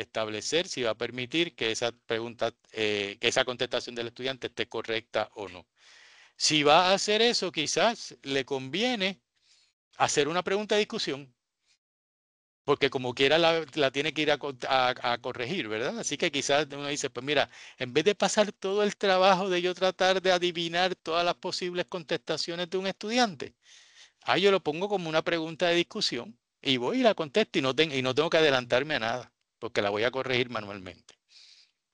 establecer si va a permitir que esa pregunta, eh, que esa contestación del estudiante esté correcta o no. Si va a hacer eso, quizás le conviene hacer una pregunta de discusión, porque como quiera la, tiene que ir a, corregir, ¿verdad? Así que quizás uno dice, pues mira, en vez de pasar todo el trabajo de yo tratar de adivinar todas las posibles contestaciones de un estudiante, ahí yo lo pongo como una pregunta de discusión y voy y la contesto no, y no tengo que adelantarme a nada porque la voy a corregir manualmente.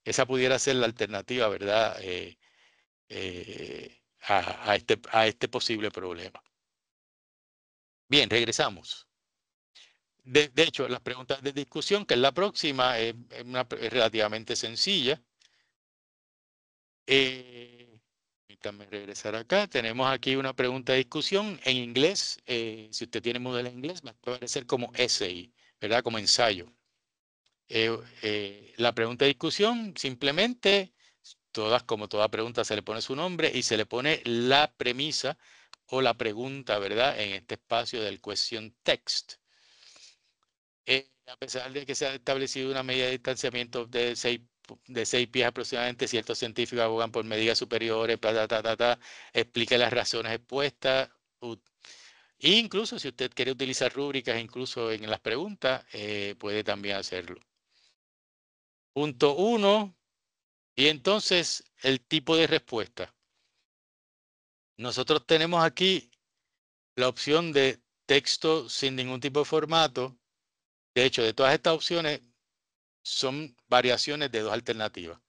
Esa pudiera ser la alternativa, ¿verdad? Eh, eh, este, a, este, posible problema. Bien, regresamos. De, hecho, las preguntas de discusión, que es la próxima, es, relativamente sencilla. Eh, permítanme regresar acá. Tenemos aquí una pregunta de discusión en inglés. Eh, si usted tiene modelo en inglés, va a aparecer como essay, ¿verdad? Como ensayo. Eh, eh, la pregunta de discusión, simplemente, todas, como toda pregunta, se le pone su nombre y se le pone la premisa o la pregunta, ¿verdad? En este espacio del question text. Eh, a pesar de que se ha establecido una medida de distanciamiento de de seis pies aproximadamente, ciertos científicos abogan por medidas superiores, ta, explique las razones expuestas. E incluso si usted quiere utilizar rúbricas, incluso en las preguntas, puede también hacerlo. Punto uno. Y entonces el tipo de respuesta. Nosotros tenemos aquí la opción de texto sin ningún tipo de formato. De hecho, de todas estas opciones son variaciones de dos alternativas.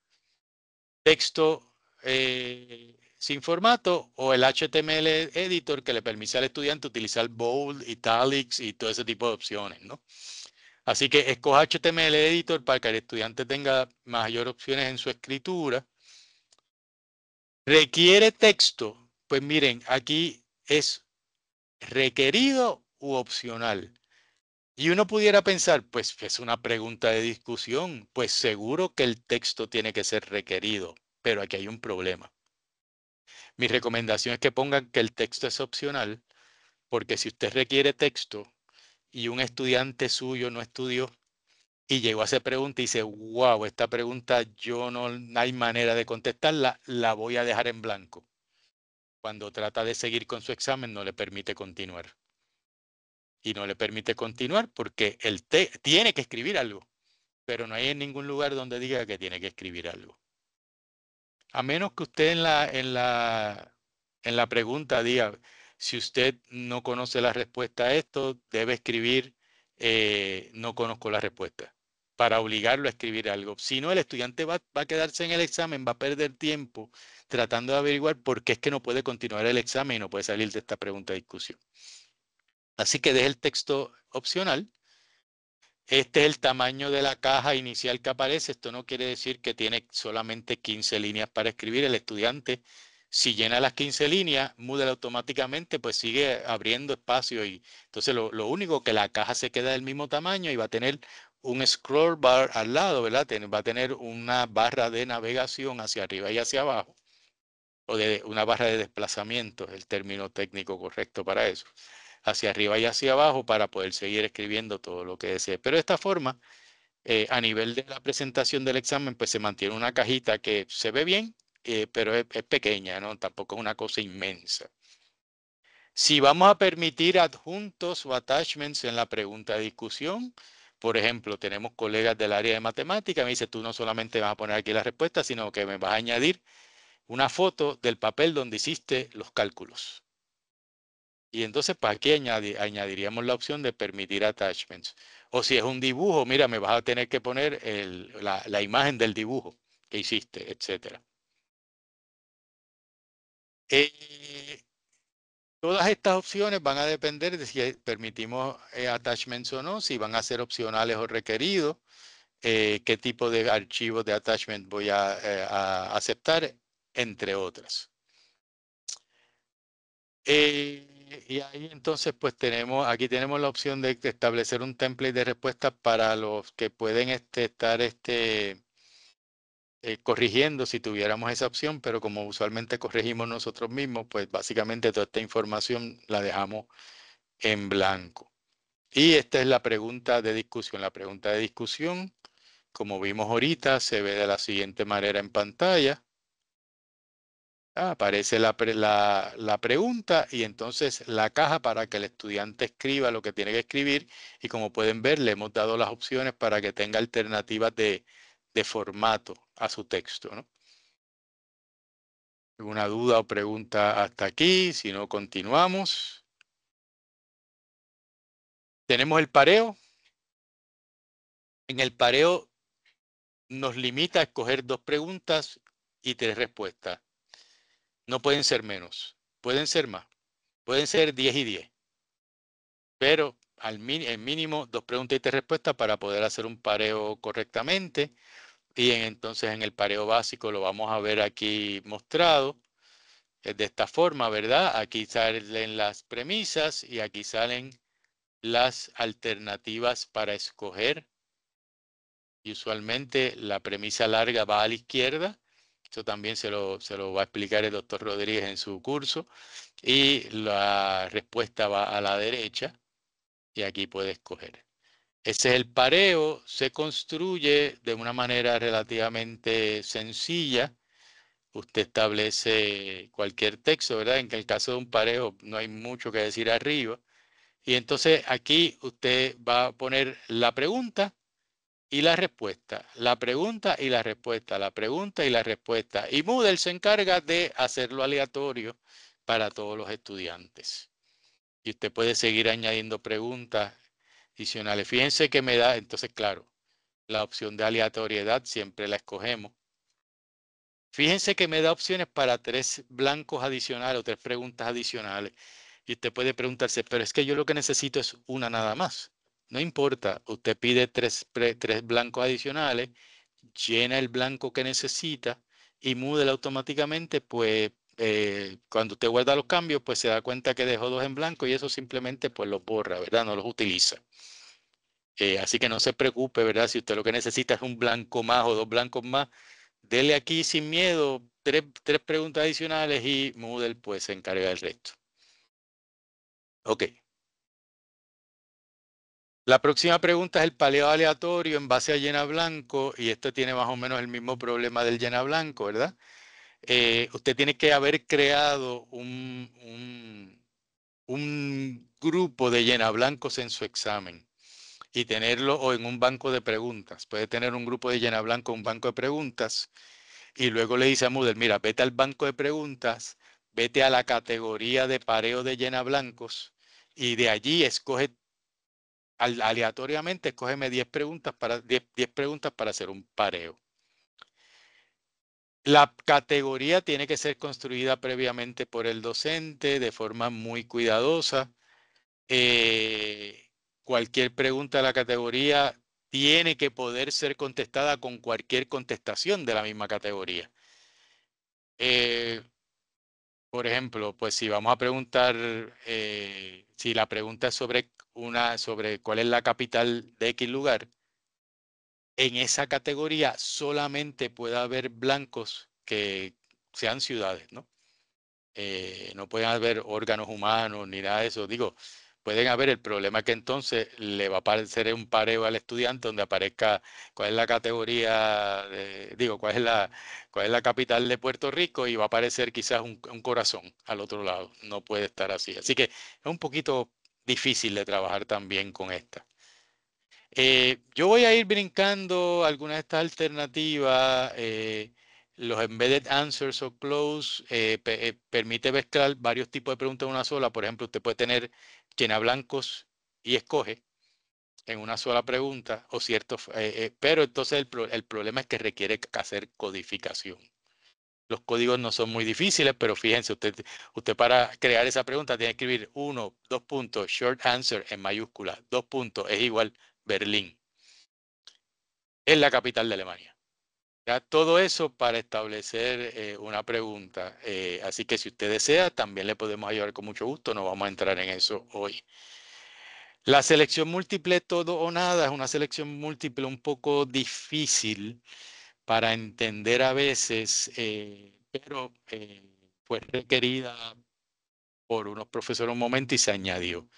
Texto eh, sin formato o el HTML editor que le permite al estudiante utilizar bold, italics y todo ese tipo de opciones, ¿no? Así que escoja HTML Editor para que el estudiante tenga mayor opciones en su escritura. ¿Requiere texto? Pues miren, aquí es requerido u opcional. Y uno pudiera pensar, pues es una pregunta de discusión, pues seguro que el texto tiene que ser requerido, pero aquí hay un problema. Mi recomendación es que pongan que el texto es opcional, porque si usted requiere texto, y un estudiante suyo no estudió y llegó a hacer pregunta y dice, wow, esta pregunta yo no, hay manera de contestarla, la voy a dejar en blanco. Cuando trata de seguir con su examen no le permite continuar. Y no le permite continuar porque él tiene que escribir algo, pero no hay en ningún lugar donde diga que tiene que escribir algo. A menos que usted en la, en la, en la pregunta diga, si usted no conoce la respuesta a esto, debe escribir eh, no conozco la respuesta para obligarlo a escribir algo. Si no, el estudiante va, va, a quedarse en el examen, va a perder tiempo tratando de averiguar por qué es que no puede continuar el examen y no puede salir de esta pregunta de discusión. Así que deje el texto opcional. Este es el tamaño de la caja inicial que aparece. Esto no quiere decir que tiene solamente 15 líneas para escribir. El estudiante si llena las 15 líneas, Moodle automáticamente pues sigue abriendo espacio y entonces lo, único que la caja se queda del mismo tamaño y va a tener un scroll bar al lado, ¿verdad? Va a tener una barra de navegación hacia arriba y hacia abajo, o de una barra de desplazamiento, el término técnico correcto para eso, hacia arriba y hacia abajo para poder seguir escribiendo todo lo que desee. Pero de esta forma, eh, a nivel de la presentación del examen, pues se mantiene una cajita que se ve bien, eh, pero es, pequeña, ¿no? Tampoco es una cosa inmensa. Si vamos a permitir adjuntos o attachments en la pregunta de discusión, por ejemplo, tenemos colegas del área de matemática, me dice, tú no solamente vas a poner aquí la respuesta, sino que me vas a añadir una foto del papel donde hiciste los cálculos. Y entonces, ¿para qué añadiríamos la opción de permitir attachments? O si es un dibujo, mira, me vas a tener que poner la, la, imagen del dibujo que hiciste, etcétera. Eh, todas estas opciones van a depender de si permitimos eh, attachments o no, si van a ser opcionales o requeridos, eh, qué tipo de archivos de attachment voy a, aceptar, entre otras. y ahí entonces pues tenemos, aquí tenemos la opción de, establecer un template de respuesta para los que pueden este, estar este, eh, corrigiendo si tuviéramos esa opción, pero como usualmente corregimos nosotros mismos, pues básicamente toda esta información la dejamos en blanco. Y esta es la pregunta de discusión. La pregunta de discusión, como vimos ahorita, se ve de la siguiente manera en pantalla. Ah, aparece la, pregunta y entonces la caja para que el estudiante escriba lo que tiene que escribir. Y como pueden ver, le hemos dado las opciones para que tenga alternativas de formato a su texto. ¿no? ¿Alguna duda o pregunta hasta aquí? Si no, continuamos. Tenemos el pareo. En el pareo nos limita a escoger dos preguntas y tres respuestas. No pueden ser menos, pueden ser más, pueden ser diez y diez... Pero al mínimo dos preguntas y tres respuestas para poder hacer un pareo correctamente. Y entonces en el pareo básico, lo vamos a ver aquí mostrado eh, de esta forma, ¿verdad? Aquí salen las premisas y aquí salen las alternativas para escoger. Y usualmente la premisa larga va a la izquierda. Esto también se lo, se lo va a explicar el doctor Rodríguez en su curso. Y la respuesta va a la derecha y aquí puede escoger. Ese es el pareo, se construye de una manera relativamente sencilla. Usted establece cualquier texto, ¿verdad? En el caso de un pareo no hay mucho que decir arriba. Y entonces aquí usted va a poner la pregunta y la respuesta, la pregunta y la respuesta, la pregunta y la respuesta. Y Moodle se encarga de hacerlo aleatorio para todos los estudiantes. Y usted puede seguir añadiendo preguntas adicionales. Fíjense que me da, entonces claro, la opción de aleatoriedad siempre la escogemos. Fíjense que me da opciones para tres blancos adicionales o tres preguntas adicionales. Y usted puede preguntarse, pero es que yo lo que necesito es una nada más. No importa, usted pide tres, tres blancos adicionales, llena el blanco que necesita y Moodle automáticamente, pues eh, cuando usted guarda los cambios, pues se da cuenta que dejó dos en blanco y eso simplemente pues los borra, ¿verdad? No los utiliza. Eh, así que no se preocupe, ¿verdad? Si usted lo que necesita es un blanco más o dos blancos más, dele aquí sin miedo tres, tres preguntas adicionales y Moodle pues se encarga del resto. Ok. La próxima pregunta es el paleo aleatorio en base a llena blanco y esto tiene más o menos el mismo problema del llena blanco, ¿verdad? Eh, usted tiene que haber creado un, un, grupo de llena blancos en su examen y tenerlo o en un banco de preguntas. Puede tener un grupo de llena blanco, un banco de preguntas, y luego le dice a Moodle, mira, vete al banco de preguntas, vete a la categoría de pareo de llena blancos y de allí escoge aleatoriamente, escógeme 10 preguntas para 10 preguntas para hacer un pareo. La categoría tiene que ser construida previamente por el docente de forma muy cuidadosa. Eh, cualquier pregunta de la categoría tiene que poder ser contestada con cualquier contestación de la misma categoría. Eh, por ejemplo, pues si vamos a preguntar, eh, si la pregunta es sobre, una, sobre cuál es la capital de X lugar, en esa categoría solamente puede haber blancos que sean ciudades, ¿no? Eh, no pueden haber órganos humanos ni nada de eso. Digo, pueden haber el problema que entonces le va a aparecer un pareo al estudiante donde aparezca cuál es la categoría, digo, cuál es la, cuál es la capital de Puerto Rico y va a aparecer quizás un, un corazón al otro lado. No puede estar así. Así que es un poquito difícil de trabajar también con esta. Eh, yo voy a ir brincando algunas de estas alternativas. Eh, los embedded answers o close eh, eh, permite mezclar varios tipos de preguntas en una sola. Por ejemplo, usted puede tener llena blancos y escoge en una sola pregunta o pero entonces el, problema es que requiere hacer codificación. Los códigos no son muy difíciles, pero fíjense, usted, usted para crear esa pregunta tiene que escribir uno, dos puntos, short answer en mayúsculas, dos puntos, es igual Berlín. Es la capital de Alemania. Ya, todo eso para establecer eh, una pregunta. Eh, así que si usted desea, también le podemos ayudar con mucho gusto. No vamos a entrar en eso hoy. La selección múltiple todo o nada es una selección múltiple un poco difícil para entender a veces, eh, pero fue requerida por unos profesores un momento y se añadió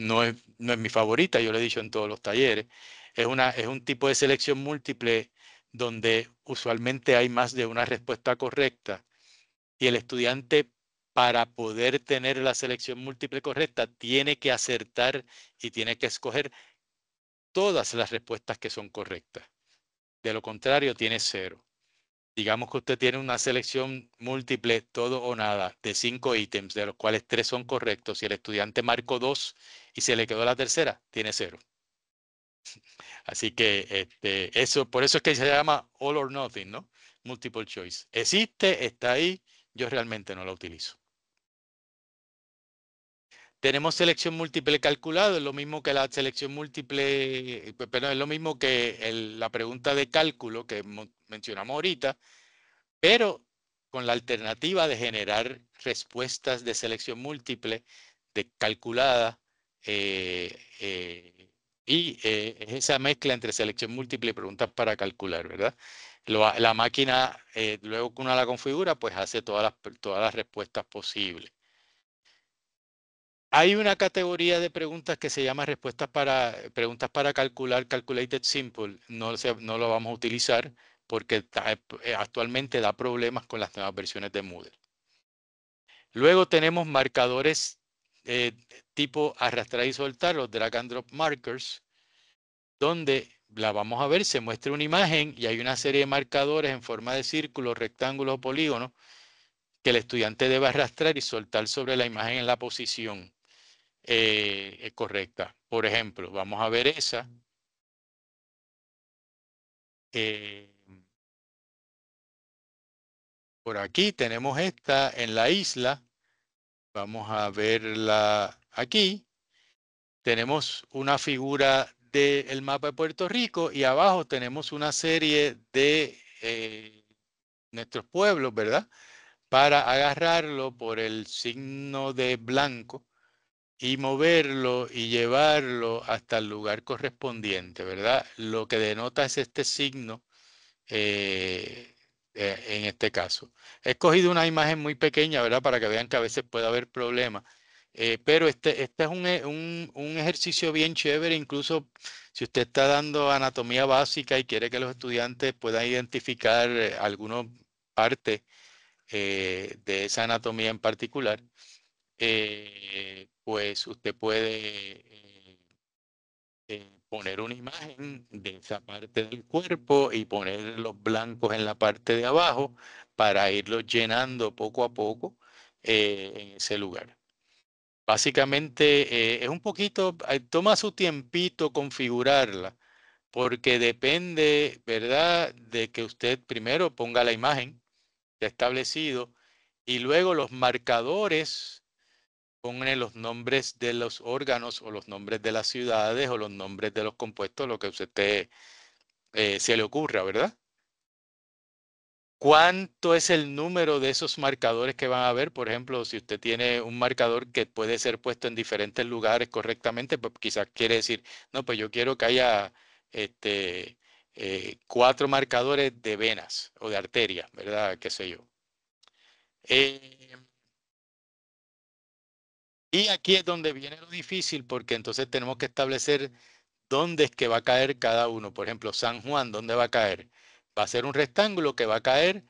no es, mi favorita, yo lo he dicho en todos los talleres. es un tipo de selección múltiple donde usualmente hay más de una respuesta correcta y el estudiante para poder tener la selección múltiple correcta tiene que acertar y tiene que escoger todas las respuestas que son correctas. De lo contrario, tiene cero digamos que usted tiene una selección múltiple, todo o nada, de cinco ítems, de los cuales tres son correctos, y si el estudiante marcó dos y se le quedó la tercera, tiene cero. Así que este, eso, por eso es que se llama all or nothing, ¿no? Multiple choice. Existe, está ahí, yo realmente no lo utilizo. Tenemos selección múltiple calculado, es lo mismo que la selección múltiple, eh, pero es lo mismo que la pregunta de cálculo que mencionamos ahorita, pero con la alternativa de generar respuestas de selección múltiple, de calculada, eh, eh, y esa mezcla entre selección múltiple y preguntas para calcular, ¿verdad? la máquina, luego que uno la configura, pues hace todas todas las respuestas posibles. Hay una categoría de preguntas que se llama respuestas para preguntas para calcular, calculated simple. No, lo vamos a utilizar porque eh, actualmente da problemas con las nuevas versiones de Moodle. Luego tenemos marcadores eh, tipo arrastrar y soltar, los drag and drop markers, donde la vamos a ver, se muestra una imagen y hay una serie de marcadores en forma de círculo, rectángulo o polígono que el estudiante debe arrastrar y soltar sobre la imagen en la posición eh, correcta. Por ejemplo, vamos a ver esa. Eh, por aquí tenemos esta en la isla. Vamos a verla aquí. Tenemos una figura del mapa de Puerto Rico y abajo tenemos una serie de eh, nuestros pueblos, ¿verdad? Para agarrarlo por el signo de blanco y moverlo y llevarlo hasta el lugar correspondiente, ¿verdad? Lo que denota es este signo eh, eh, en este caso. He escogido una imagen muy pequeña, ¿verdad? Para que vean que a veces puede haber problemas. Eh, pero este, este es un, ejercicio bien chévere, incluso si usted está dando anatomía básica y quiere que los estudiantes puedan identificar alguna parte de esa anatomía en particular pues usted puede eh, eh, poner una imagen de esa parte del cuerpo y poner los blancos en la parte de abajo para irlos llenando poco a poco eh, en ese lugar. Básicamente es un poquito, toma su tiempito configurarla, porque depende, ¿verdad?, de que usted primero ponga la imagen ya establecido y luego los marcadores pone los nombres de los órganos o los nombres de las ciudades o los nombres de los compuestos, lo que a usted eh, se le ocurra, ¿verdad? ¿Cuánto es el número de esos marcadores que van a haber? Por ejemplo, si usted tiene un marcador que puede ser puesto en diferentes lugares correctamente, pues quizás quiere decir, no, pues yo quiero que haya este, eh, cuatro marcadores de venas o de arterias, ¿verdad? ¿Qué sé yo? Eh, y aquí es donde viene lo difícil, porque entonces tenemos que establecer dónde es que va a caer cada uno. Por ejemplo, San Juan, ¿dónde va a caer? Va a ser un rectángulo que va a caer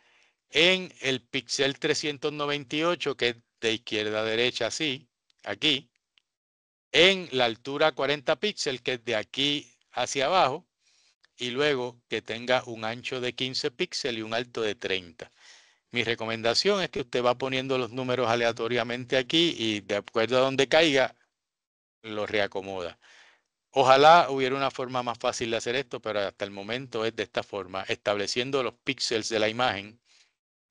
en el píxel 398, que es de izquierda a derecha, así, aquí, en la altura 40 píxeles, que es de aquí hacia abajo, y luego que tenga un ancho de 15 píxeles y un alto de 30. Mi recomendación es que usted va poniendo los números aleatoriamente aquí y de acuerdo a donde caiga, lo reacomoda. Ojalá hubiera una forma más fácil de hacer esto, pero hasta el momento es de esta forma, estableciendo los píxeles de la imagen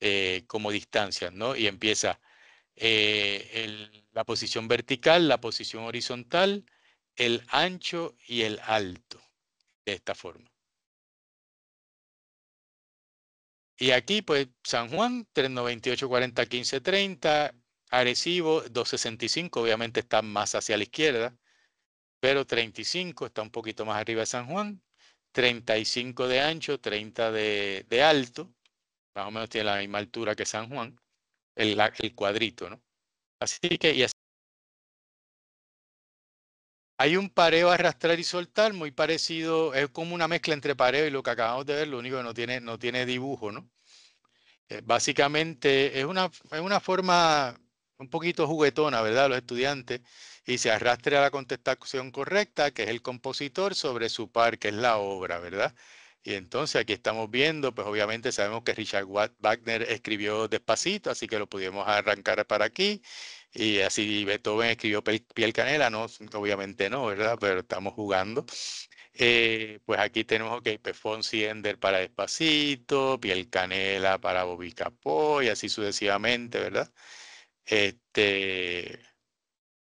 eh, como distancias, ¿no? Y empieza eh, la posición vertical, la posición horizontal, el ancho y el alto, de esta forma. Y aquí, pues, San Juan, 398, 40, 15, 30. Arecibo, 265, obviamente está más hacia la izquierda. Pero 35 está un poquito más arriba de San Juan. 35 de ancho, 30 de, alto. Más o menos tiene la misma altura que San Juan. El, el cuadrito, ¿no? Así que, y así hay un pareo arrastrar y soltar muy parecido, es como una mezcla entre pareo y lo que acabamos de ver, lo único que no tiene, no tiene dibujo, ¿no? Eh, básicamente es una, es una forma un poquito juguetona, ¿verdad? Los estudiantes, y se arrastra a la contestación correcta, que es el compositor, sobre su par, que es la obra, ¿verdad? Y entonces aquí estamos viendo, pues obviamente sabemos que Richard Wagner escribió despacito, así que lo pudimos arrancar para aquí. Y así Beethoven escribió Piel Canela, no, obviamente no, ¿verdad? Pero estamos jugando. Eh, pues aquí tenemos, ok, Pefón Siender para Despacito, Piel Canela para Bobby Capó y así sucesivamente, ¿verdad? Este,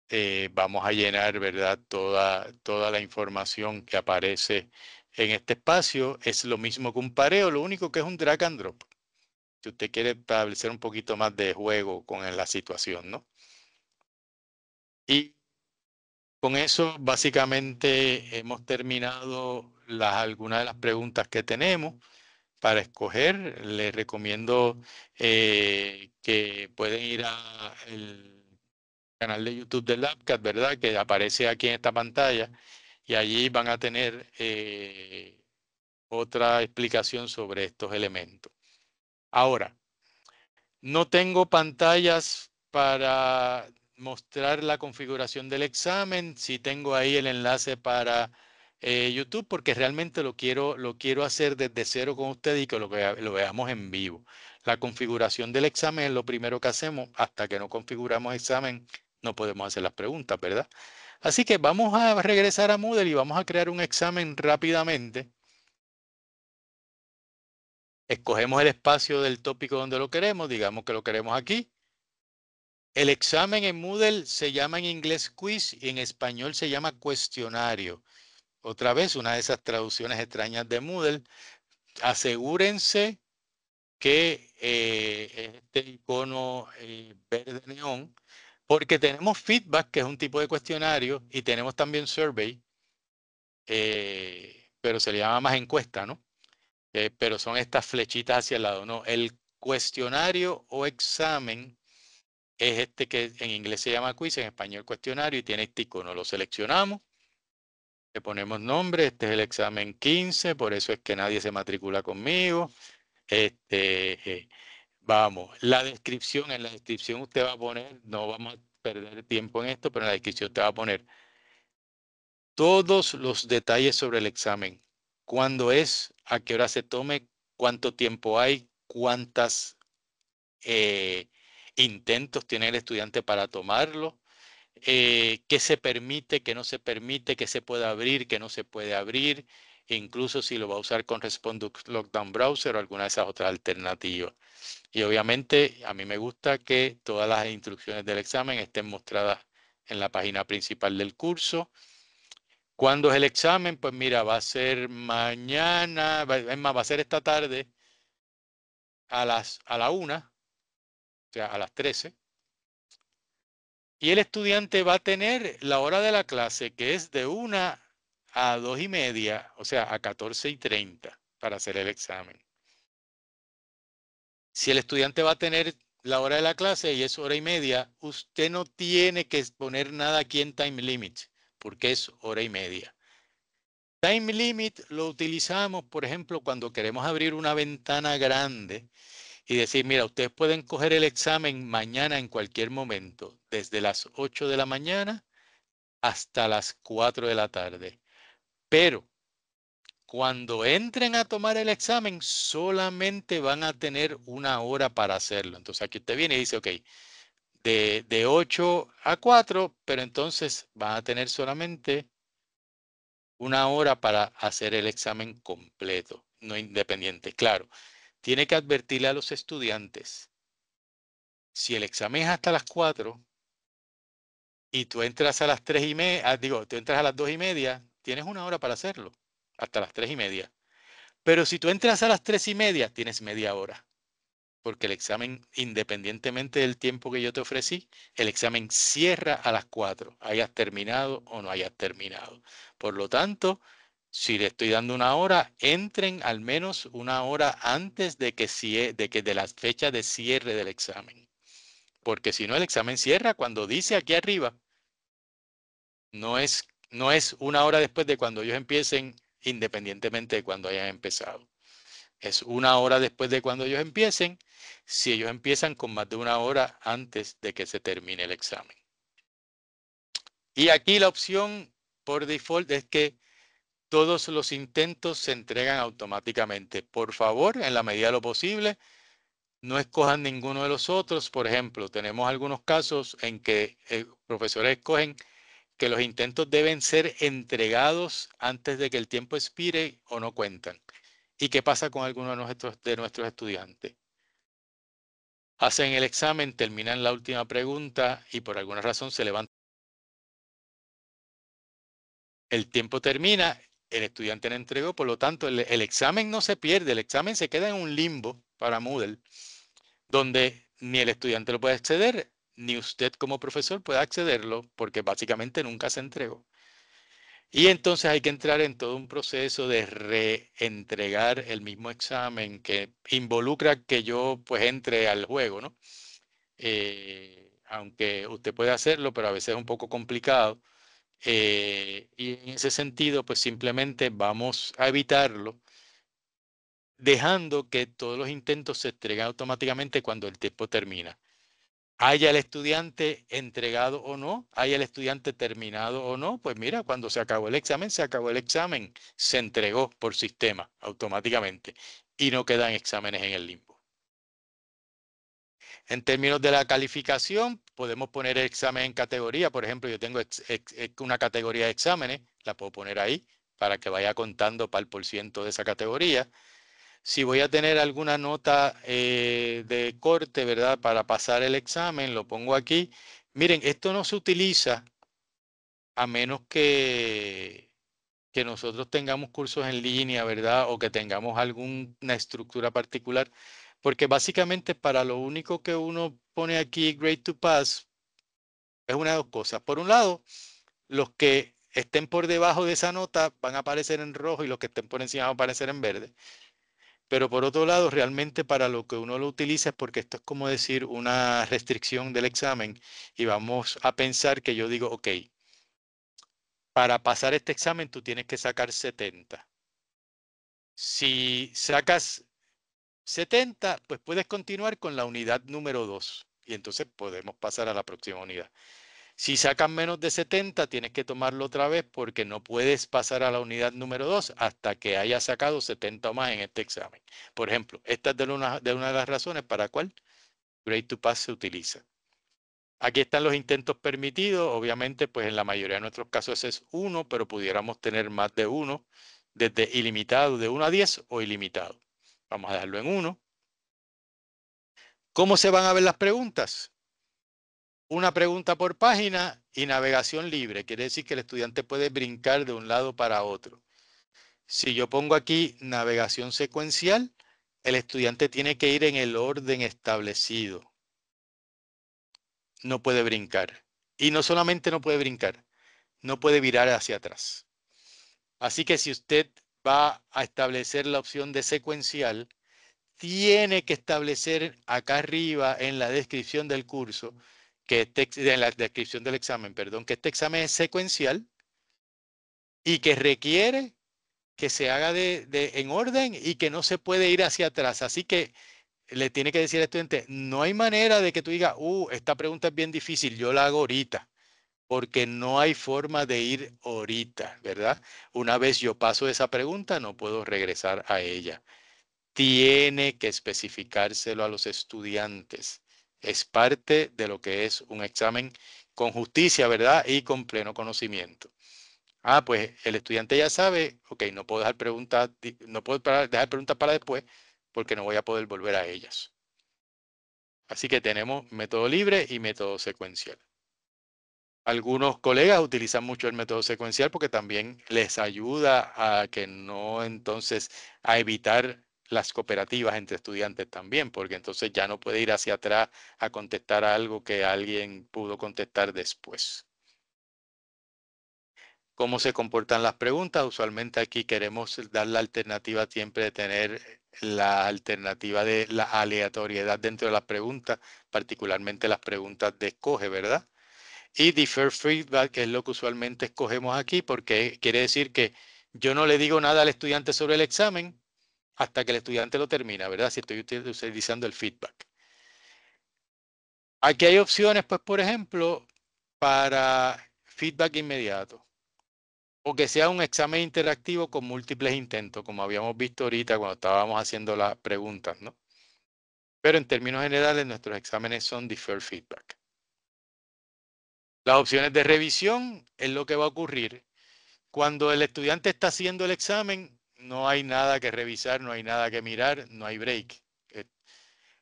eh, vamos a llenar, ¿verdad? Toda, toda la información que aparece en este espacio. Es lo mismo que un pareo, lo único que es un drag and drop. Si usted quiere establecer un poquito más de juego con la situación, ¿no? Y con eso básicamente hemos terminado algunas de las preguntas que tenemos para escoger. Les recomiendo eh, que pueden ir al canal de YouTube de LabCat, ¿verdad? Que aparece aquí en esta pantalla y allí van a tener eh, otra explicación sobre estos elementos. Ahora, no tengo pantallas para mostrar la configuración del examen, si tengo ahí el enlace para eh, YouTube, porque realmente lo quiero, lo quiero hacer desde cero con usted y que lo, lo veamos en vivo. La configuración del examen es lo primero que hacemos. Hasta que no configuramos examen, no podemos hacer las preguntas, ¿verdad? Así que vamos a regresar a Moodle y vamos a crear un examen rápidamente. Escogemos el espacio del tópico donde lo queremos, digamos que lo queremos aquí. El examen en Moodle se llama en inglés quiz y en español se llama cuestionario. Otra vez, una de esas traducciones extrañas de Moodle. Asegúrense que eh, este icono eh, verde neón, porque tenemos feedback, que es un tipo de cuestionario, y tenemos también survey, eh, pero se le llama más encuesta, ¿no? pero son estas flechitas hacia el lado, ¿no? El cuestionario o examen es este que en inglés se llama quiz, en español cuestionario, y tiene este icono. Lo seleccionamos, le ponemos nombre, este es el examen 15, por eso es que nadie se matricula conmigo. Este, eh, vamos, la descripción, en la descripción usted va a poner, no vamos a perder tiempo en esto, pero en la descripción usted va a poner todos los detalles sobre el examen, cuándo es, a qué hora se tome, cuánto tiempo hay, cuántas... Eh, intentos tiene el estudiante para tomarlo, eh, qué se permite, qué no se permite, qué se puede abrir, qué no se puede abrir, e incluso si lo va a usar con Respondus Lockdown Browser o alguna de esas otras alternativas. Y obviamente a mí me gusta que todas las instrucciones del examen estén mostradas en la página principal del curso. ¿Cuándo es el examen? Pues mira, va a ser mañana, es más, va a ser esta tarde a, las, a la una o sea, a las 13. Y el estudiante va a tener la hora de la clase que es de 1 a 2 y media, o sea, a 14 y 30 para hacer el examen. Si el estudiante va a tener la hora de la clase y es hora y media, usted no tiene que poner nada aquí en time limit, porque es hora y media. Time limit lo utilizamos, por ejemplo, cuando queremos abrir una ventana grande y decir, mira, ustedes pueden coger el examen mañana en cualquier momento, desde las 8 de la mañana hasta las 4 de la tarde. Pero cuando entren a tomar el examen, solamente van a tener una hora para hacerlo. Entonces aquí usted viene y dice, ok, de, de 8 a 4, pero entonces van a tener solamente una hora para hacer el examen completo, no independiente. Claro, tiene que advertirle a los estudiantes, si el examen es hasta las 4 y tú entras a las 3 y media, ah, digo, tú entras a las 2 y media, tienes una hora para hacerlo, hasta las 3 y media. Pero si tú entras a las 3 y media, tienes media hora, porque el examen, independientemente del tiempo que yo te ofrecí, el examen cierra a las 4, hayas terminado o no hayas terminado. Por lo tanto, si le estoy dando una hora, entren al menos una hora antes de que, de que de las fechas de cierre del examen. Porque si no, el examen cierra cuando dice aquí arriba. No es, no es una hora después de cuando ellos empiecen, independientemente de cuando hayan empezado. Es una hora después de cuando ellos empiecen, si ellos empiezan con más de una hora antes de que se termine el examen. Y aquí la opción por default es que todos los intentos se entregan automáticamente. Por favor, en la medida de lo posible, no escojan ninguno de los otros. Por ejemplo, tenemos algunos casos en que eh, profesores escogen que los intentos deben ser entregados antes de que el tiempo expire o no cuentan. ¿Y qué pasa con algunos de nuestros, de nuestros estudiantes? Hacen el examen, terminan la última pregunta y por alguna razón se levantan. El tiempo termina el estudiante le entregó, por lo tanto el, examen no se pierde, el examen se queda en un limbo para Moodle, donde ni el estudiante lo puede acceder, ni usted como profesor puede accederlo, porque básicamente nunca se entregó. Y entonces hay que entrar en todo un proceso de reentregar el mismo examen que involucra que yo pues entre al juego, ¿no? Eh, aunque usted puede hacerlo, pero a veces es un poco complicado eh, y en ese sentido, pues simplemente vamos a evitarlo, dejando que todos los intentos se entreguen automáticamente cuando el tiempo termina. Haya el estudiante entregado o no, haya el estudiante terminado o no, pues mira, cuando se acabó el examen, se acabó el examen, se entregó por sistema automáticamente y no quedan exámenes en el limbo. En términos de la calificación, podemos poner el examen en categoría. Por ejemplo, yo tengo una categoría de exámenes, la puedo poner ahí para que vaya contando para el por ciento de esa categoría. Si voy a tener alguna nota eh, de corte, ¿verdad? Para pasar el examen, lo pongo aquí. Miren, esto no se utiliza a menos que, que nosotros tengamos cursos en línea, ¿verdad? O que tengamos alguna estructura particular porque básicamente para lo único que uno pone aquí grade to pass es una de dos cosas. Por un lado, los que estén por debajo de esa nota van a aparecer en rojo y los que estén por encima van a aparecer en verde. Pero por otro lado, realmente para lo que uno lo utiliza es porque esto es como decir una restricción del examen y vamos a pensar que yo digo, ok, para pasar este examen tú tienes que sacar 70. Si sacas 70, pues puedes continuar con la unidad número 2 y entonces podemos pasar a la próxima unidad. Si sacas menos de 70, tienes que tomarlo otra vez porque no puedes pasar a la unidad número 2 hasta que hayas sacado 70 o más en este examen. Por ejemplo, esta es de una de, las razones para la cual Grade to Pass se utiliza. Aquí están los intentos permitidos. Obviamente, pues en la mayoría de nuestros casos es uno, pero pudiéramos tener más de uno, desde ilimitado de 1 a 10 o ilimitado. Vamos a dejarlo en uno. ¿Cómo se van a ver las preguntas? Una pregunta por página y navegación libre. Quiere decir que el estudiante puede brincar de un lado para otro. Si yo pongo aquí navegación secuencial, el estudiante tiene que ir en el orden establecido. No puede brincar. Y no solamente no puede brincar, no puede virar hacia atrás. Así que si usted va a establecer la opción de secuencial, tiene que establecer acá arriba en la descripción del curso, que este, en la descripción del examen, perdón, que este examen es secuencial y que requiere que se haga de, en orden y que no se puede ir hacia atrás. Así que le tiene que decir al estudiante, no hay manera de que tú digas, uh, esta pregunta es bien difícil, yo la hago ahorita porque no hay forma de ir ahorita, ¿verdad? Una vez yo paso esa pregunta, no puedo regresar a ella. Tiene que especificárselo a los estudiantes. Es parte de lo que es un examen con justicia, ¿verdad? Y con pleno conocimiento. Ah, pues el estudiante ya sabe, ok, no puedo dejar preguntas, no puedo dejar preguntas para después porque no voy a poder volver a ellas. Así que tenemos método libre y método secuencial. Algunos colegas utilizan mucho el método secuencial porque también les ayuda a que no entonces a evitar las cooperativas entre estudiantes también, porque entonces ya no puede ir hacia atrás a contestar algo que alguien pudo contestar después. ¿Cómo se comportan las preguntas? Usualmente aquí queremos dar la alternativa siempre de tener la alternativa de la aleatoriedad dentro de las preguntas, particularmente las preguntas de escoge, ¿verdad? y defer feedback, que es lo que usualmente escogemos aquí, porque quiere decir que yo no le digo nada al estudiante sobre el examen hasta que el estudiante lo termina, ¿verdad? Si estoy utilizando el feedback. Aquí hay opciones, pues, por ejemplo, para feedback inmediato o que sea un examen interactivo con múltiples intentos, como habíamos visto ahorita cuando estábamos haciendo las preguntas, ¿no? Pero en términos generales, nuestros exámenes son deferred feedback. Las opciones de revisión es lo que va a ocurrir. Cuando el estudiante está haciendo el examen, no hay nada que revisar, no hay nada que mirar, no hay break. Eh,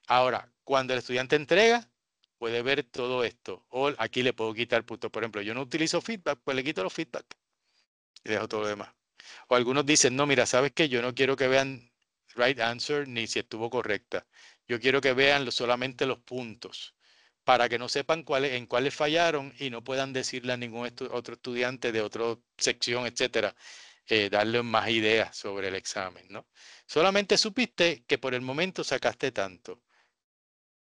ahora, cuando el estudiante entrega, puede ver todo esto. O aquí le puedo quitar puntos. Por ejemplo, yo no utilizo feedback, pues le quito los feedback y dejo todo lo demás. O algunos dicen, no, mira, ¿sabes qué? Yo no quiero que vean right answer ni si estuvo correcta. Yo quiero que vean solamente los puntos para que no sepan en cuáles fallaron y no puedan decirle a ningún otro estudiante de otra sección, etcétera, eh, darle más ideas sobre el examen, Solamente supiste que por el momento sacaste tanto.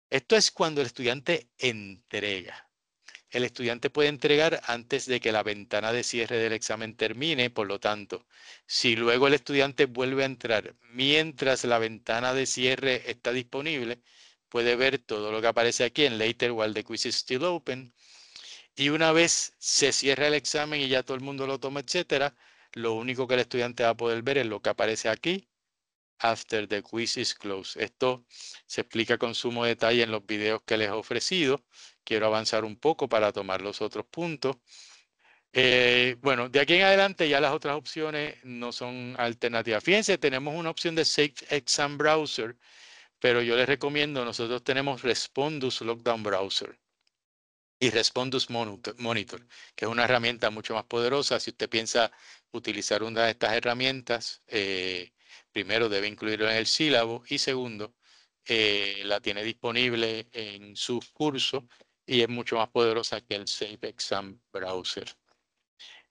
Esto es cuando el estudiante entrega. El estudiante puede entregar antes de que la ventana de cierre del examen termine, por lo tanto, si luego el estudiante vuelve a entrar mientras la ventana de cierre está disponible, puede ver todo lo que aparece aquí en Later while the quiz is still open. Y una vez se cierra el examen y ya todo el mundo lo toma, etcétera, lo único que el estudiante va a poder ver es lo que aparece aquí, after the quiz is closed. Esto se explica con sumo detalle en los videos que les he ofrecido. Quiero avanzar un poco para tomar los otros puntos. Eh, bueno, de aquí en adelante ya las otras opciones no son alternativas. Fíjense, tenemos una opción de Safe Exam Browser pero yo les recomiendo, nosotros tenemos Respondus Lockdown Browser y Respondus Monitor, que es una herramienta mucho más poderosa. Si usted piensa utilizar una de estas herramientas, eh, primero debe incluirlo en el sílabo y segundo, eh, la tiene disponible en su curso y es mucho más poderosa que el Safe Exam Browser.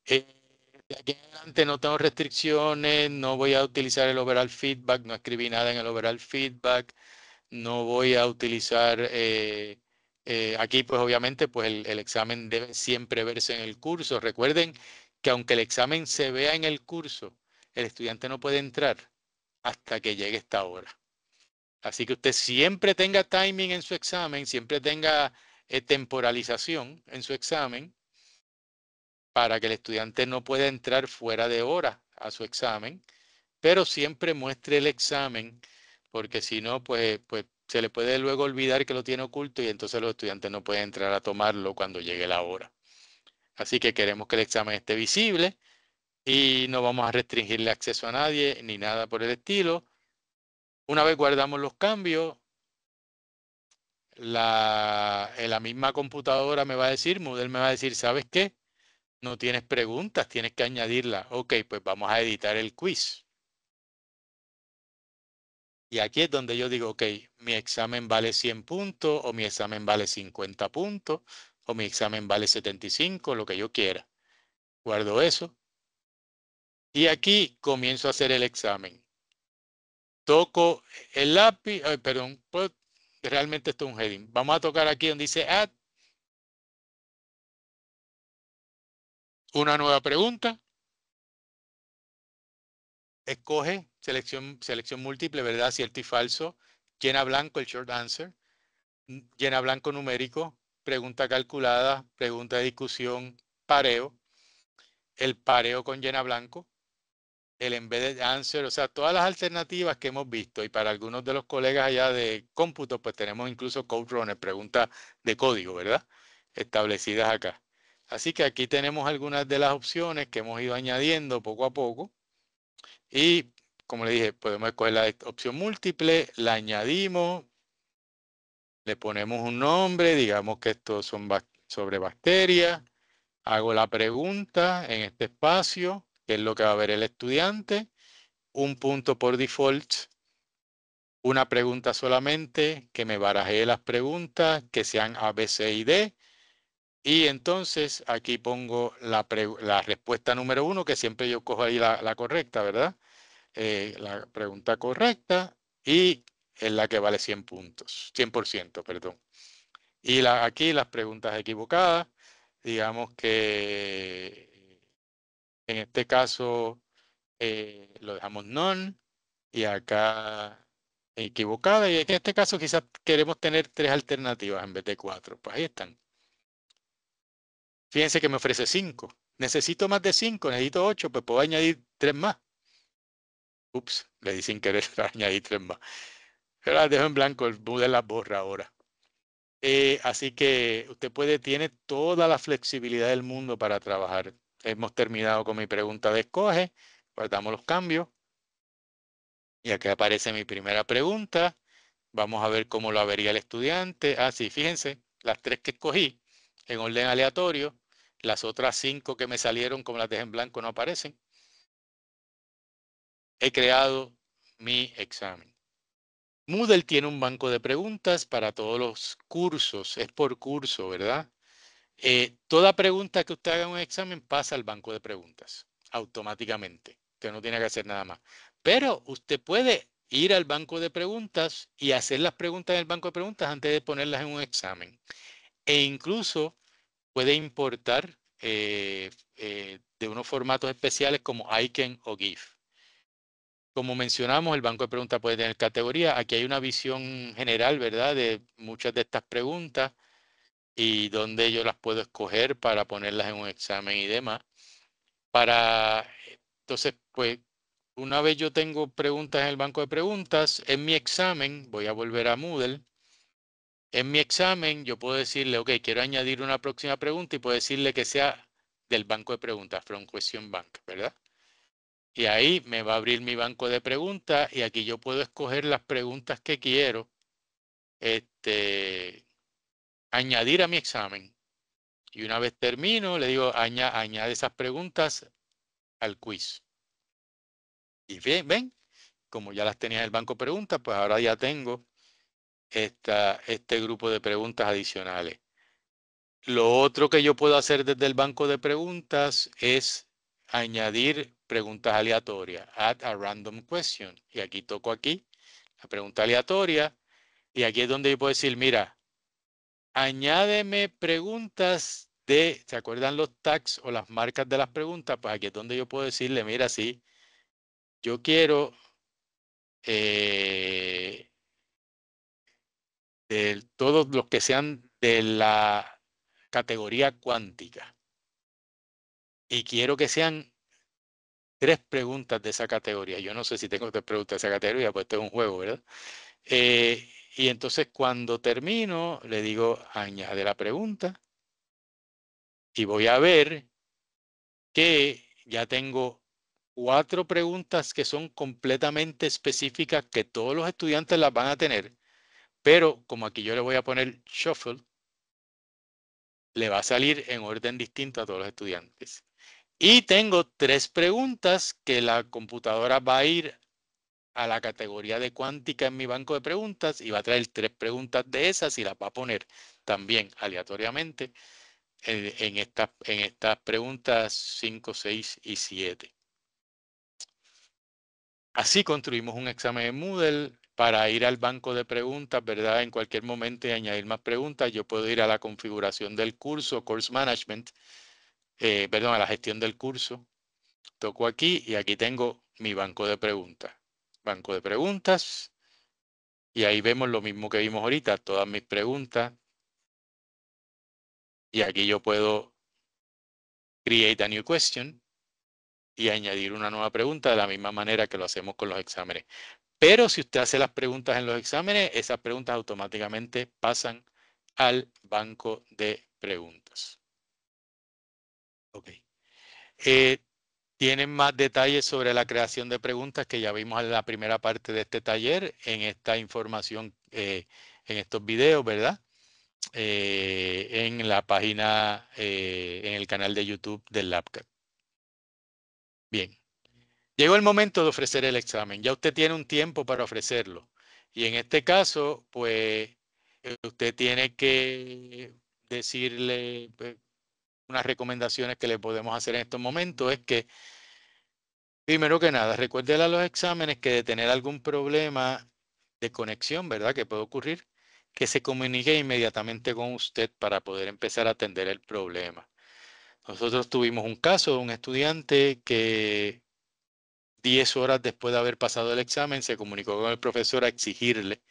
Eh, de aquí en adelante no tengo restricciones, no voy a utilizar el overall feedback, no escribí nada en el overall feedback, no voy a utilizar, eh, eh, aquí pues obviamente pues el, examen debe siempre verse en el curso. Recuerden que aunque el examen se vea en el curso, el estudiante no puede entrar hasta que llegue esta hora. Así que usted siempre tenga timing en su examen, siempre tenga eh, temporalización en su examen para que el estudiante no pueda entrar fuera de hora a su examen, pero siempre muestre el examen, porque si no, pues, pues, se le puede luego olvidar que lo tiene oculto y entonces los estudiantes no pueden entrar a tomarlo cuando llegue la hora. Así que queremos que el examen esté visible y no vamos a restringirle acceso a nadie ni nada por el estilo. Una vez guardamos los cambios, en la misma computadora me va a decir, Moodle me va a decir, ¿sabes qué? no tienes preguntas, tienes que añadirla. Ok, pues vamos a editar el quiz. Y aquí es donde yo digo, ok, mi examen vale 100 puntos o mi examen vale 50 puntos o mi examen vale 75, lo que yo quiera. Guardo eso. Y aquí comienzo a hacer el examen. Toco el lápiz, ay, perdón, pues, realmente esto es un heading. Vamos a tocar aquí donde dice Add una nueva pregunta. Escoge selección, selección múltiple, ¿verdad? Cierto y falso. Llena blanco el short answer. Llena blanco numérico. Pregunta calculada. Pregunta de discusión. Pareo. El pareo con llena blanco. El embedded answer. O sea, todas las alternativas que hemos visto. Y para algunos de los colegas allá de cómputo, pues tenemos incluso code runner, preguntas de código, ¿verdad? Establecidas acá. Así que aquí tenemos algunas de las opciones que hemos ido añadiendo poco a poco. Y como le dije, podemos escoger la opción múltiple, la añadimos, le ponemos un nombre, digamos que estos son sobre bacterias, hago la pregunta en este espacio, que es lo que va a ver el estudiante, un punto por default, una pregunta solamente, que me barajee las preguntas, que sean A, B, C y D, y entonces aquí pongo la, respuesta número uno, que siempre yo cojo ahí la, correcta, ¿verdad? Eh, la pregunta correcta y es la que vale 100 puntos, 100%, perdón. Y aquí las preguntas equivocadas, digamos que en este caso eh, lo dejamos non y acá equivocada. Y en este caso quizás queremos tener tres alternativas en vez de cuatro. Pues ahí están. Fíjense que me ofrece cinco. Necesito más de cinco, necesito ocho, pues puedo añadir tres más. Ups, le di sin querer añadir tres más. Pero las dejo en blanco, el Buda las borra ahora. Eh, así que usted puede, tiene toda la flexibilidad del mundo para trabajar. Hemos terminado con mi pregunta de escoge, guardamos los cambios. Y aquí aparece mi primera pregunta. Vamos a ver cómo lo avería el estudiante. Ah, sí, fíjense, las tres que escogí en orden aleatorio las otras cinco que me salieron, como las dejé en blanco, no aparecen. He creado mi examen. Moodle tiene un banco de preguntas para todos los cursos. Es por curso, ¿verdad? Eh, toda pregunta que usted haga en un examen pasa al banco de preguntas automáticamente. Usted no tiene que hacer nada más. Pero usted puede ir al banco de preguntas y hacer las preguntas en el banco de preguntas antes de ponerlas en un examen. E incluso puede importar eh, eh, de unos formatos especiales como ICANN o GIF. Como mencionamos, el banco de preguntas puede tener categoría. Aquí hay una visión general, ¿verdad?, de muchas de estas preguntas y donde yo las puedo escoger para ponerlas en un examen y demás. Para, entonces, pues, una vez yo tengo preguntas en el banco de preguntas, en mi examen voy a volver a Moodle en mi examen yo puedo decirle, ok, quiero añadir una próxima pregunta y puedo decirle que sea del banco de preguntas, from question bank, ¿verdad? Y ahí me va a abrir mi banco de preguntas y aquí yo puedo escoger las preguntas que quiero este, añadir a mi examen. Y una vez termino, le digo, añade, esas preguntas al quiz. Y bien, ven, como ya las tenía en el banco de preguntas, pues ahora ya tengo esta, este grupo de preguntas adicionales. Lo otro que yo puedo hacer desde el banco de preguntas es añadir preguntas aleatorias, add a random question. Y aquí toco aquí, la pregunta aleatoria. Y aquí es donde yo puedo decir, mira, añádeme preguntas de, ¿se acuerdan los tags o las marcas de las preguntas? Pues aquí es donde yo puedo decirle, mira, sí, yo quiero eh, de todos los que sean de la categoría cuántica. Y quiero que sean tres preguntas de esa categoría. Yo no sé si tengo tres preguntas de esa categoría, pues esto es un juego, ¿verdad? Eh, y entonces cuando termino, le digo, añade la pregunta y voy a ver que ya tengo cuatro preguntas que son completamente específicas que todos los estudiantes las van a tener pero como aquí yo le voy a poner shuffle, le va a salir en orden distinto a todos los estudiantes. Y tengo tres preguntas que la computadora va a ir a la categoría de cuántica en mi banco de preguntas y va a traer tres preguntas de esas y las va a poner también aleatoriamente eh, en, estas preguntas 5, 6 y 7. Así construimos un examen de Moodle para ir al banco de preguntas, ¿verdad? En cualquier momento y añadir más preguntas, yo puedo ir a la configuración del curso, Course Management, eh, perdón, a la gestión del curso. Toco aquí y aquí tengo mi banco de preguntas. Banco de preguntas. Y ahí vemos lo mismo que vimos ahorita, todas mis preguntas. Y aquí yo puedo create a new question y añadir una nueva pregunta de la misma manera que lo hacemos con los exámenes. Pero si usted hace las preguntas en los exámenes, esas preguntas automáticamente pasan al banco de preguntas. Ok. Eh, tienen más detalles sobre la creación de preguntas que ya vimos en la primera parte de este taller, en esta información, eh, en estos videos, ¿verdad? Eh, en la página, en el canal de YouTube del LabCat. Bien. Llegó el momento de ofrecer el examen. Ya usted tiene un tiempo para ofrecerlo. Y en este caso, pues usted tiene que decirle pues, unas recomendaciones que le podemos hacer en estos momentos es que, primero que nada, recuerde a los exámenes que de tener algún problema de conexión, ¿verdad? Que puede ocurrir, que se comunique inmediatamente con usted para poder empezar a atender el problema. Nosotros tuvimos un caso de un estudiante que 10 horas después de haber pasado el examen, se comunicó con el profesor a exigirle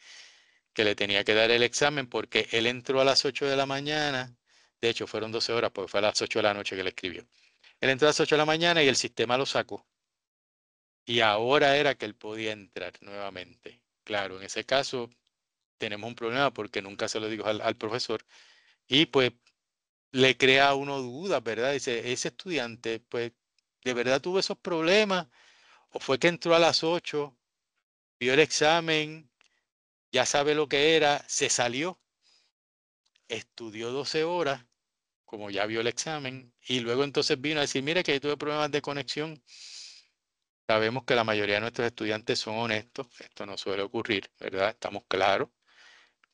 que le tenía que dar el examen porque él entró a las 8 de la mañana, de hecho fueron 12 horas porque fue a las 8 de la noche que le escribió. Él entró a las 8 de la mañana y el sistema lo sacó. Y ahora era que él podía entrar nuevamente. Claro, en ese caso tenemos un problema porque nunca se lo digo al, profesor. Y pues le crea uno dudas, ¿verdad? Dice, ese estudiante, pues, de verdad tuvo esos problemas o fue que entró a las 8, vio el examen, ya sabe lo que era, se salió, estudió 12 horas, como ya vio el examen, y luego entonces vino a decir, mire que yo tuve problemas de conexión. Sabemos que la mayoría de nuestros estudiantes son honestos, esto no suele ocurrir, ¿verdad? Estamos claros.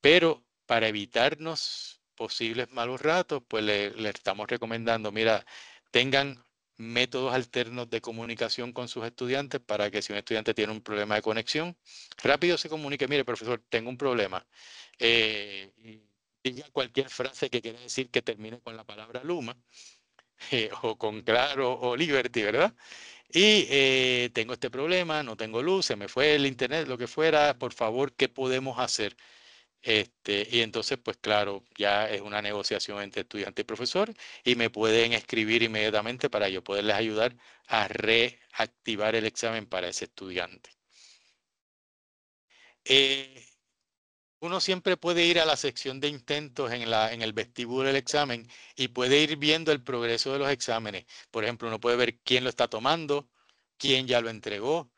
Pero para evitarnos posibles malos ratos, pues le estamos recomendando, mira, tengan métodos alternos de comunicación con sus estudiantes para que si un estudiante tiene un problema de conexión, rápido se comunique, mire profesor, tengo un problema. diga eh, cualquier frase que quiera decir que termine con la palabra Luma eh, o con Claro o Liberty, ¿verdad? Y eh, tengo este problema, no tengo luz, se me fue el internet, lo que fuera, por favor, ¿qué podemos hacer? Este, y entonces, pues claro, ya es una negociación entre estudiante y profesor y me pueden escribir inmediatamente para yo poderles ayudar a reactivar el examen para ese estudiante. Eh, uno siempre puede ir a la sección de intentos en, en el vestíbulo del examen y puede ir viendo el progreso de los exámenes. Por ejemplo, uno puede ver quién lo está tomando, quién ya lo entregó,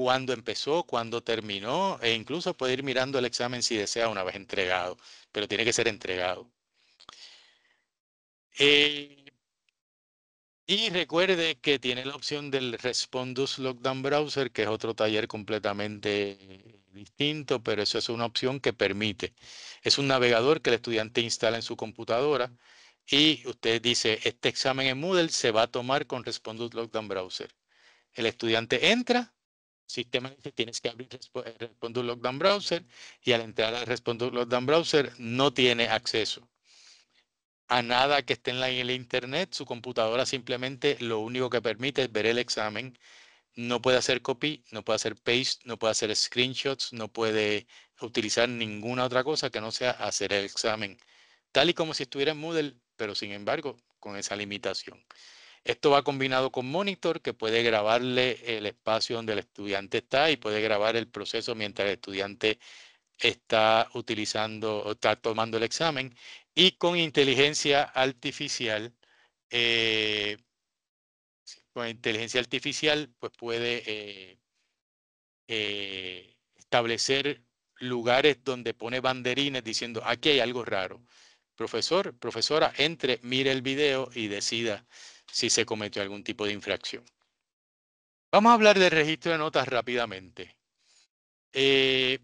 cuándo empezó, cuándo terminó, e incluso puede ir mirando el examen si desea una vez entregado, pero tiene que ser entregado. Eh, y recuerde que tiene la opción del Respondus Lockdown Browser, que es otro taller completamente distinto, pero eso es una opción que permite. Es un navegador que el estudiante instala en su computadora y usted dice, este examen en Moodle se va a tomar con Respondus Lockdown Browser. El estudiante entra, sistema dice tienes que abrir eh, Respondo Lockdown Browser y al entrar al Respondo Lockdown Browser no tiene acceso a nada que esté en, la, en el internet. Su computadora simplemente lo único que permite es ver el examen. No puede hacer copy, no puede hacer paste, no puede hacer screenshots, no puede utilizar ninguna otra cosa que no sea hacer el examen. Tal y como si estuviera en Moodle, pero sin embargo con esa limitación. Esto va combinado con monitor que puede grabarle el espacio donde el estudiante está y puede grabar el proceso mientras el estudiante está utilizando o está tomando el examen. Y con inteligencia artificial, eh, con inteligencia artificial, pues puede eh, eh, establecer lugares donde pone banderines diciendo aquí hay algo raro. Profesor, profesora, entre, mire el video y decida si se cometió algún tipo de infracción. Vamos a hablar de registro de notas rápidamente. Eh,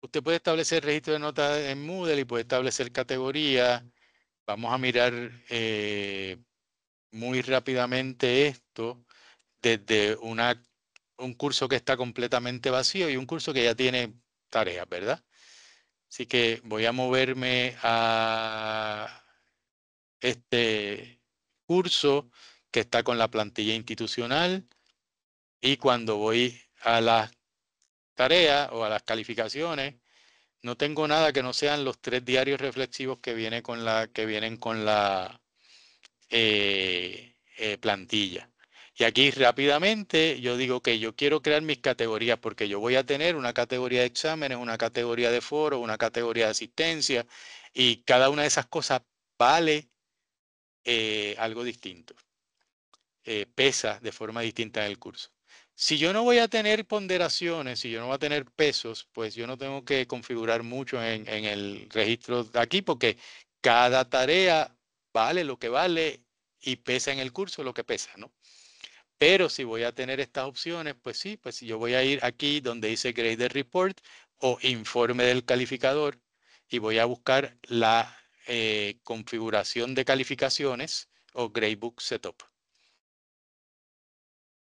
usted puede establecer registro de notas en Moodle y puede establecer categorías. Vamos a mirar eh, muy rápidamente esto desde un curso que está completamente vacío y un curso que ya tiene tareas, ¿verdad? Así que voy a moverme a este curso que está con la plantilla institucional y cuando voy a las tareas o a las calificaciones, no tengo nada que no sean los tres diarios reflexivos que, viene con la, que vienen con la eh, eh, plantilla. Y aquí rápidamente yo digo que yo quiero crear mis categorías porque yo voy a tener una categoría de exámenes, una categoría de foro, una categoría de asistencia y cada una de esas cosas vale eh, algo distinto. Eh, pesa de forma distinta en el curso. Si yo no voy a tener ponderaciones, si yo no voy a tener pesos, pues yo no tengo que configurar mucho en, el registro de aquí porque cada tarea vale lo que vale y pesa en el curso lo que pesa, ¿no? Pero si voy a tener estas opciones, pues sí, pues yo voy a ir aquí donde dice the Report o informe del calificador y voy a buscar la, eh, configuración de calificaciones o Gradebook Setup.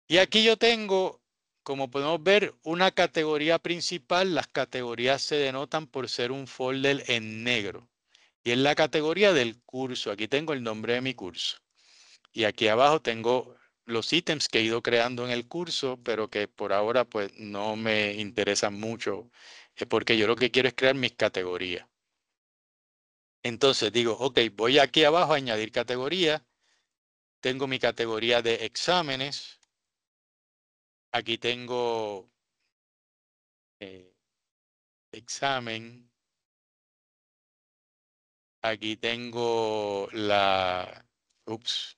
Y aquí yo tengo, como podemos ver, una categoría principal. Las categorías se denotan por ser un folder en negro. Y es la categoría del curso. Aquí tengo el nombre de mi curso. Y aquí abajo tengo los ítems que he ido creando en el curso, pero que por ahora pues no me interesan mucho, eh, porque yo lo que quiero es crear mis categorías. Entonces digo, ok, voy aquí abajo a añadir categoría. Tengo mi categoría de exámenes. Aquí tengo eh, examen. Aquí tengo la... Ups.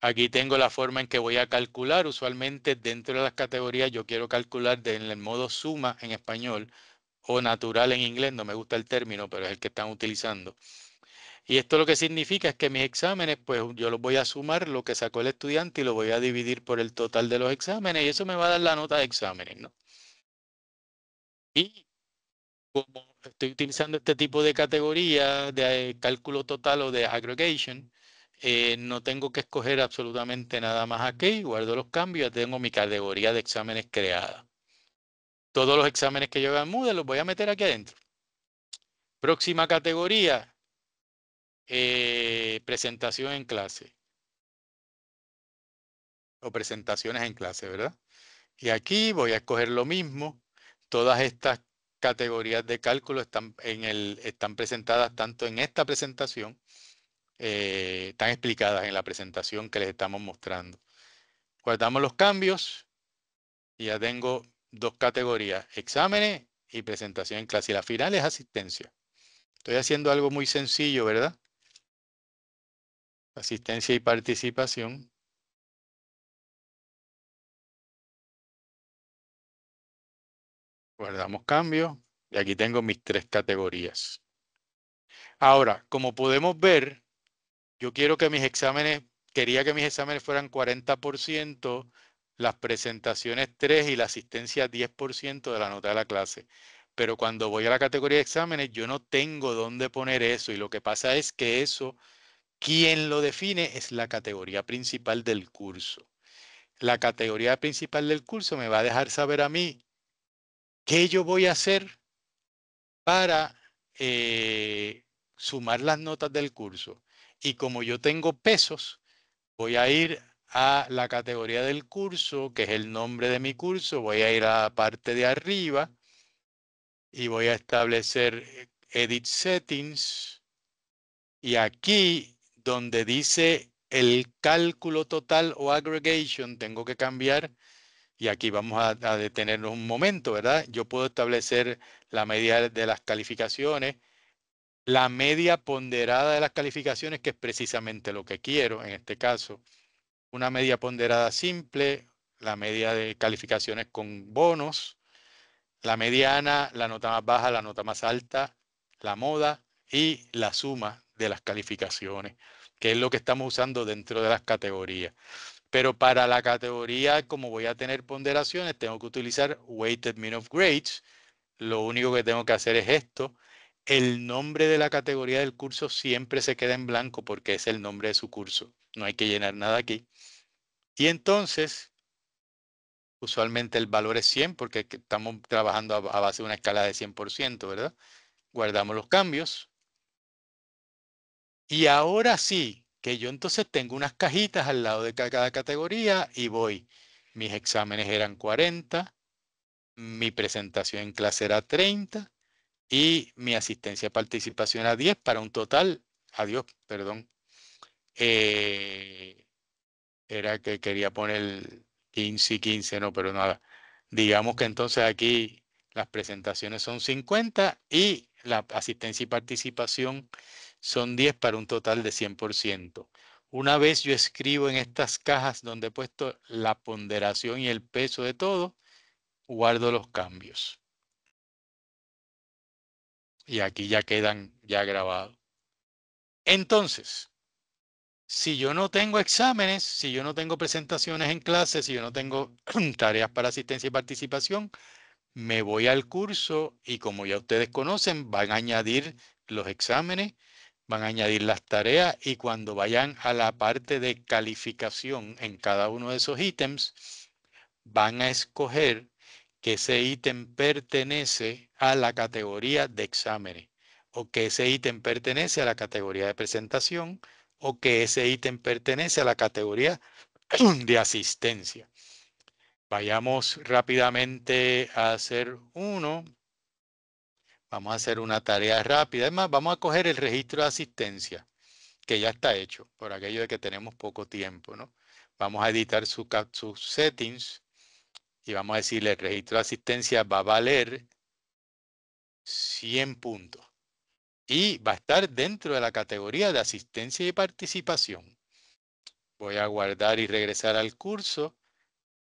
Aquí tengo la forma en que voy a calcular. Usualmente dentro de las categorías yo quiero calcular en el modo suma en español o natural en inglés, no me gusta el término, pero es el que están utilizando. Y esto lo que significa es que mis exámenes, pues yo los voy a sumar lo que sacó el estudiante y lo voy a dividir por el total de los exámenes y eso me va a dar la nota de exámenes, ¿no? Y como estoy utilizando este tipo de categoría de eh, cálculo total o de aggregation, eh, no tengo que escoger absolutamente nada más aquí, guardo los cambios, tengo mi categoría de exámenes creada. Todos los exámenes que yo haga en Moodle los voy a meter aquí adentro. Próxima categoría, eh, presentación en clase. O presentaciones en clase, ¿verdad? Y aquí voy a escoger lo mismo. Todas estas categorías de cálculo están, en el, están presentadas tanto en esta presentación, eh, están explicadas en la presentación que les estamos mostrando. Guardamos los cambios y ya tengo dos categorías, exámenes y presentación en clase. Y la final es asistencia. Estoy haciendo algo muy sencillo, ¿verdad? Asistencia y participación. Guardamos cambio. Y aquí tengo mis tres categorías. Ahora, como podemos ver, yo quiero que mis exámenes, quería que mis exámenes fueran 40% las presentaciones 3 y la asistencia 10% de la nota de la clase. Pero cuando voy a la categoría de exámenes, yo no tengo dónde poner eso. Y lo que pasa es que eso, quien lo define es la categoría principal del curso. La categoría principal del curso me va a dejar saber a mí qué yo voy a hacer para eh, sumar las notas del curso. Y como yo tengo pesos, voy a ir a la categoría del curso, que es el nombre de mi curso. Voy a ir a la parte de arriba y voy a establecer eh, Edit Settings. Y aquí, donde dice el cálculo total o aggregation, tengo que cambiar. Y aquí vamos a, a detenernos un momento, ¿verdad? Yo puedo establecer la media de las calificaciones, la media ponderada de las calificaciones, que es precisamente lo que quiero en este caso una media ponderada simple, la media de calificaciones con bonos, la mediana, la nota más baja, la nota más alta, la moda y la suma de las calificaciones, que es lo que estamos usando dentro de las categorías. Pero para la categoría, como voy a tener ponderaciones, tengo que utilizar weighted mean of grades. Lo único que tengo que hacer es esto. El nombre de la categoría del curso siempre se queda en blanco porque es el nombre de su curso no hay que llenar nada aquí. Y entonces, usualmente el valor es 100 porque estamos trabajando a base de una escala de 100%, ¿verdad? Guardamos los cambios. Y ahora sí, que yo entonces tengo unas cajitas al lado de cada categoría y voy. Mis exámenes eran 40, mi presentación en clase era 30 y mi asistencia participación era 10 para un total, adiós, perdón, eh, era que quería poner 15 y 15, no, pero nada. Digamos que entonces aquí las presentaciones son 50 y la asistencia y participación son 10 para un total de 100%. Una vez yo escribo en estas cajas donde he puesto la ponderación y el peso de todo, guardo los cambios. Y aquí ya quedan ya grabados. Entonces, si yo no tengo exámenes, si yo no tengo presentaciones en clase, si yo no tengo tareas para asistencia y participación, me voy al curso y como ya ustedes conocen, van a añadir los exámenes, van a añadir las tareas y cuando vayan a la parte de calificación en cada uno de esos ítems, van a escoger que ese ítem pertenece a la categoría de exámenes o que ese ítem pertenece a la categoría de presentación o que ese ítem pertenece a la categoría de asistencia. Vayamos rápidamente a hacer uno. Vamos a hacer una tarea rápida. vamos a coger el registro de asistencia, que ya está hecho, por aquello de que tenemos poco tiempo. ¿no? Vamos a editar sus settings y vamos a decirle registro de asistencia va a valer 100 puntos y va a estar dentro de la categoría de asistencia y participación. Voy a guardar y regresar al curso.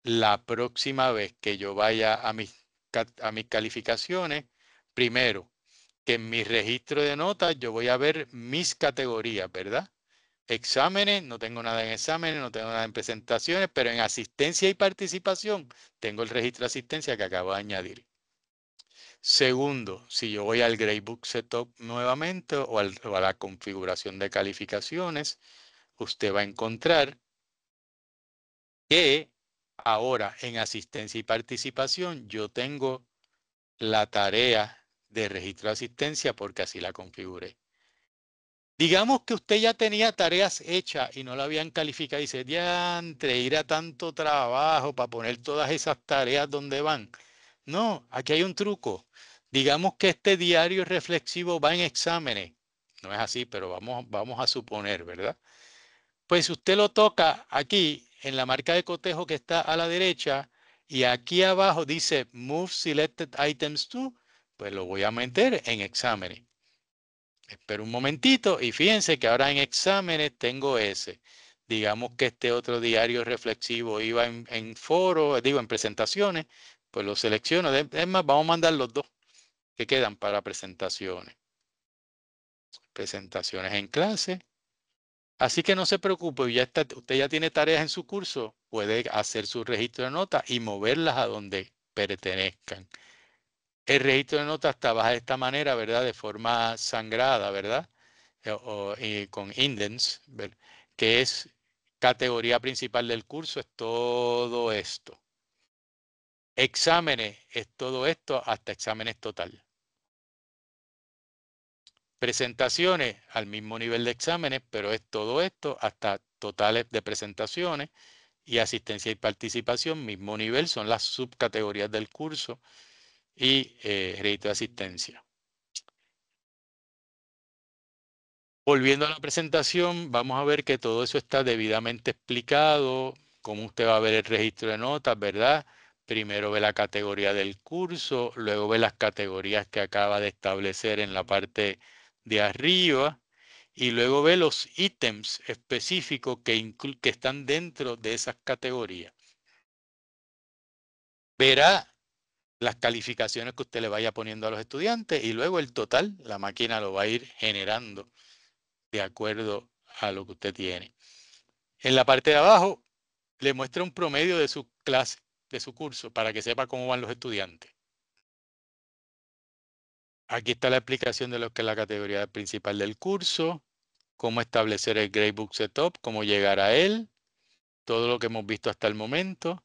La próxima vez que yo vaya a mis, a mis calificaciones, primero, que en mi registro de notas yo voy a ver mis categorías, ¿verdad? Exámenes, no tengo nada en exámenes, no tengo nada en presentaciones, pero en asistencia y participación tengo el registro de asistencia que acabo de añadir. Segundo, si yo voy al Gradebook Setup nuevamente o, a la configuración de calificaciones, usted va a encontrar que ahora en asistencia y participación yo tengo la tarea de registro de asistencia porque así la configuré. Digamos que usted ya tenía tareas hechas y no la habían calificado y dice, entre ir a tanto trabajo para poner todas esas tareas donde van. No, aquí hay un truco. Digamos que este diario reflexivo va en exámenes. No es así, pero vamos, vamos a suponer, ¿verdad? Pues usted lo toca aquí en la marca de cotejo que está a la derecha y aquí abajo dice Move Selected Items to, pues lo voy a meter en exámenes. Espero un momentito y fíjense que ahora en exámenes tengo ese. Digamos que este otro diario reflexivo iba en, en foro, digo, en presentaciones, pues lo selecciono. Es más, vamos a mandar los dos que quedan para presentaciones. Presentaciones en clase. Así que no se preocupe, ya usted ya tiene tareas en su curso, puede hacer su registro de notas y moverlas a donde pertenezcan. El registro de notas trabaja de esta manera, ¿verdad? De forma sangrada, ¿verdad? Eh, o, con indents, ¿verdad? que es categoría principal del curso, es todo esto. Exámenes es todo esto hasta exámenes total. Presentaciones al mismo nivel de exámenes, pero es todo esto hasta totales de presentaciones y asistencia y participación, mismo nivel, son las subcategorías del curso y crédito eh, de asistencia. Volviendo a la presentación, vamos a ver que todo eso está debidamente explicado, cómo usted va a ver el registro de notas, ¿verdad? Primero ve la categoría del curso, luego ve las categorías que acaba de establecer en la parte de arriba y luego ve los ítems específicos que, están dentro de esas categorías. Verá las calificaciones que usted le vaya poniendo a los estudiantes y luego el total, la máquina lo va a ir generando de acuerdo a lo que usted tiene. En la parte de abajo le muestra un promedio de su clase de su curso para que sepa cómo van los estudiantes. Aquí está la explicación de lo que es la categoría principal del curso, cómo establecer el Gradebook Setup, cómo llegar a él, todo lo que hemos visto hasta el momento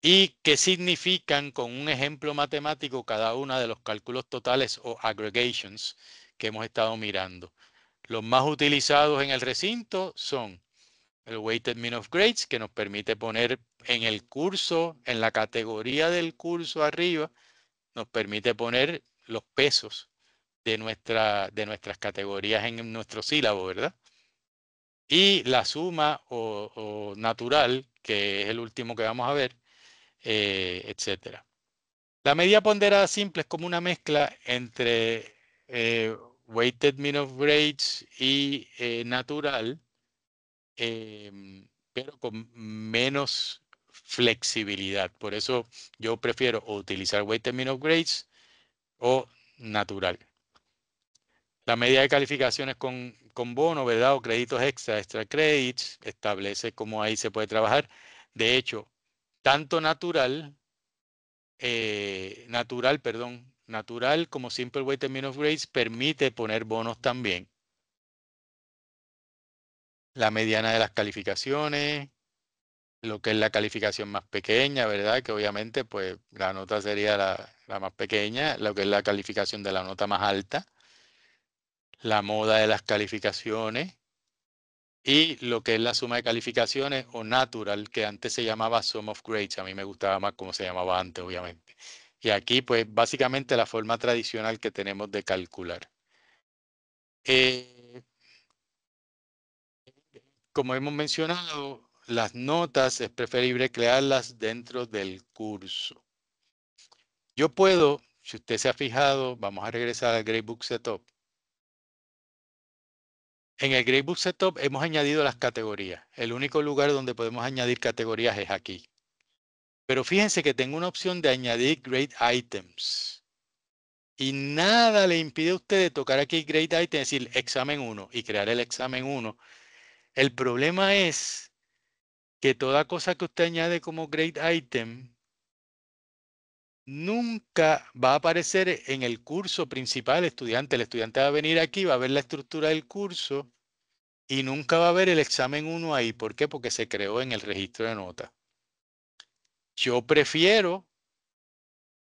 y qué significan con un ejemplo matemático cada uno de los cálculos totales o aggregations que hemos estado mirando. Los más utilizados en el recinto son el weighted mean of grades, que nos permite poner en el curso, en la categoría del curso arriba, nos permite poner los pesos de, nuestra, de nuestras categorías en nuestro sílabo, ¿verdad? Y la suma o, natural, que es el último que vamos a ver, etc. Eh, etcétera. La media ponderada simple es como una mezcla entre eh, weighted mean of grades y eh, natural, Em, pero con menos flexibilidad. Por eso yo prefiero utilizar weight terminal grades o natural. La medida de calificaciones con, bono, ¿verdad? O créditos extra, extra credits, establece cómo ahí se puede trabajar. De hecho, tanto natural, eh, natural, perdón, natural como simple weight terminal grades permite poner bonos también la mediana de las calificaciones, lo que es la calificación más pequeña, ¿verdad? Que obviamente pues la nota sería la, la más pequeña, lo que es la calificación de la nota más alta, la moda de las calificaciones y lo que es la suma de calificaciones o natural, que antes se llamaba sum of grades, a mí me gustaba más como se llamaba antes, obviamente. Y aquí pues básicamente la forma tradicional que tenemos de calcular. Eh, como hemos mencionado, las notas es preferible crearlas dentro del curso. Yo puedo, si usted se ha fijado, vamos a regresar al Gradebook Setup. En el Gradebook Setup hemos añadido las categorías. El único lugar donde podemos añadir categorías es aquí. Pero fíjense que tengo una opción de añadir Grade Items. Y nada le impide a usted de tocar aquí Grade Items, es decir, examen 1 y crear el examen 1 el problema es que toda cosa que usted añade como great item nunca va a aparecer en el curso principal estudiante. El estudiante va a venir aquí, va a ver la estructura del curso y nunca va a ver el examen 1 ahí. ¿Por qué? Porque se creó en el registro de notas. Yo prefiero,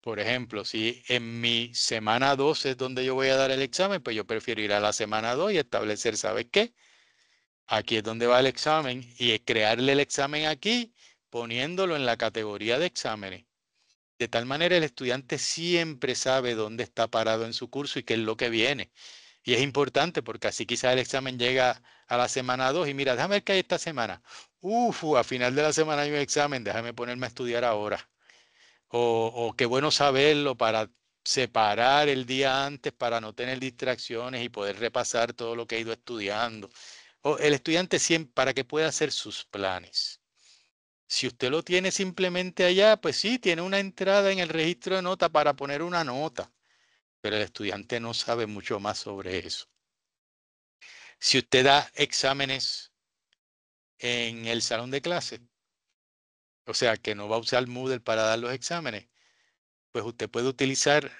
por ejemplo, si en mi semana 2 es donde yo voy a dar el examen, pues yo prefiero ir a la semana 2 y establecer, ¿sabe qué? Aquí es donde va el examen y es crearle el examen aquí poniéndolo en la categoría de exámenes. De tal manera el estudiante siempre sabe dónde está parado en su curso y qué es lo que viene. Y es importante porque así quizás el examen llega a la semana 2 y mira, déjame ver qué hay esta semana. Uf, a final de la semana hay un examen, déjame ponerme a estudiar ahora. O, o qué bueno saberlo para separar el día antes, para no tener distracciones y poder repasar todo lo que he ido estudiando o el estudiante siempre para que pueda hacer sus planes. Si usted lo tiene simplemente allá, pues sí, tiene una entrada en el registro de nota para poner una nota, pero el estudiante no sabe mucho más sobre eso. Si usted da exámenes en el salón de clase, o sea que no va a usar Moodle para dar los exámenes, pues usted puede utilizar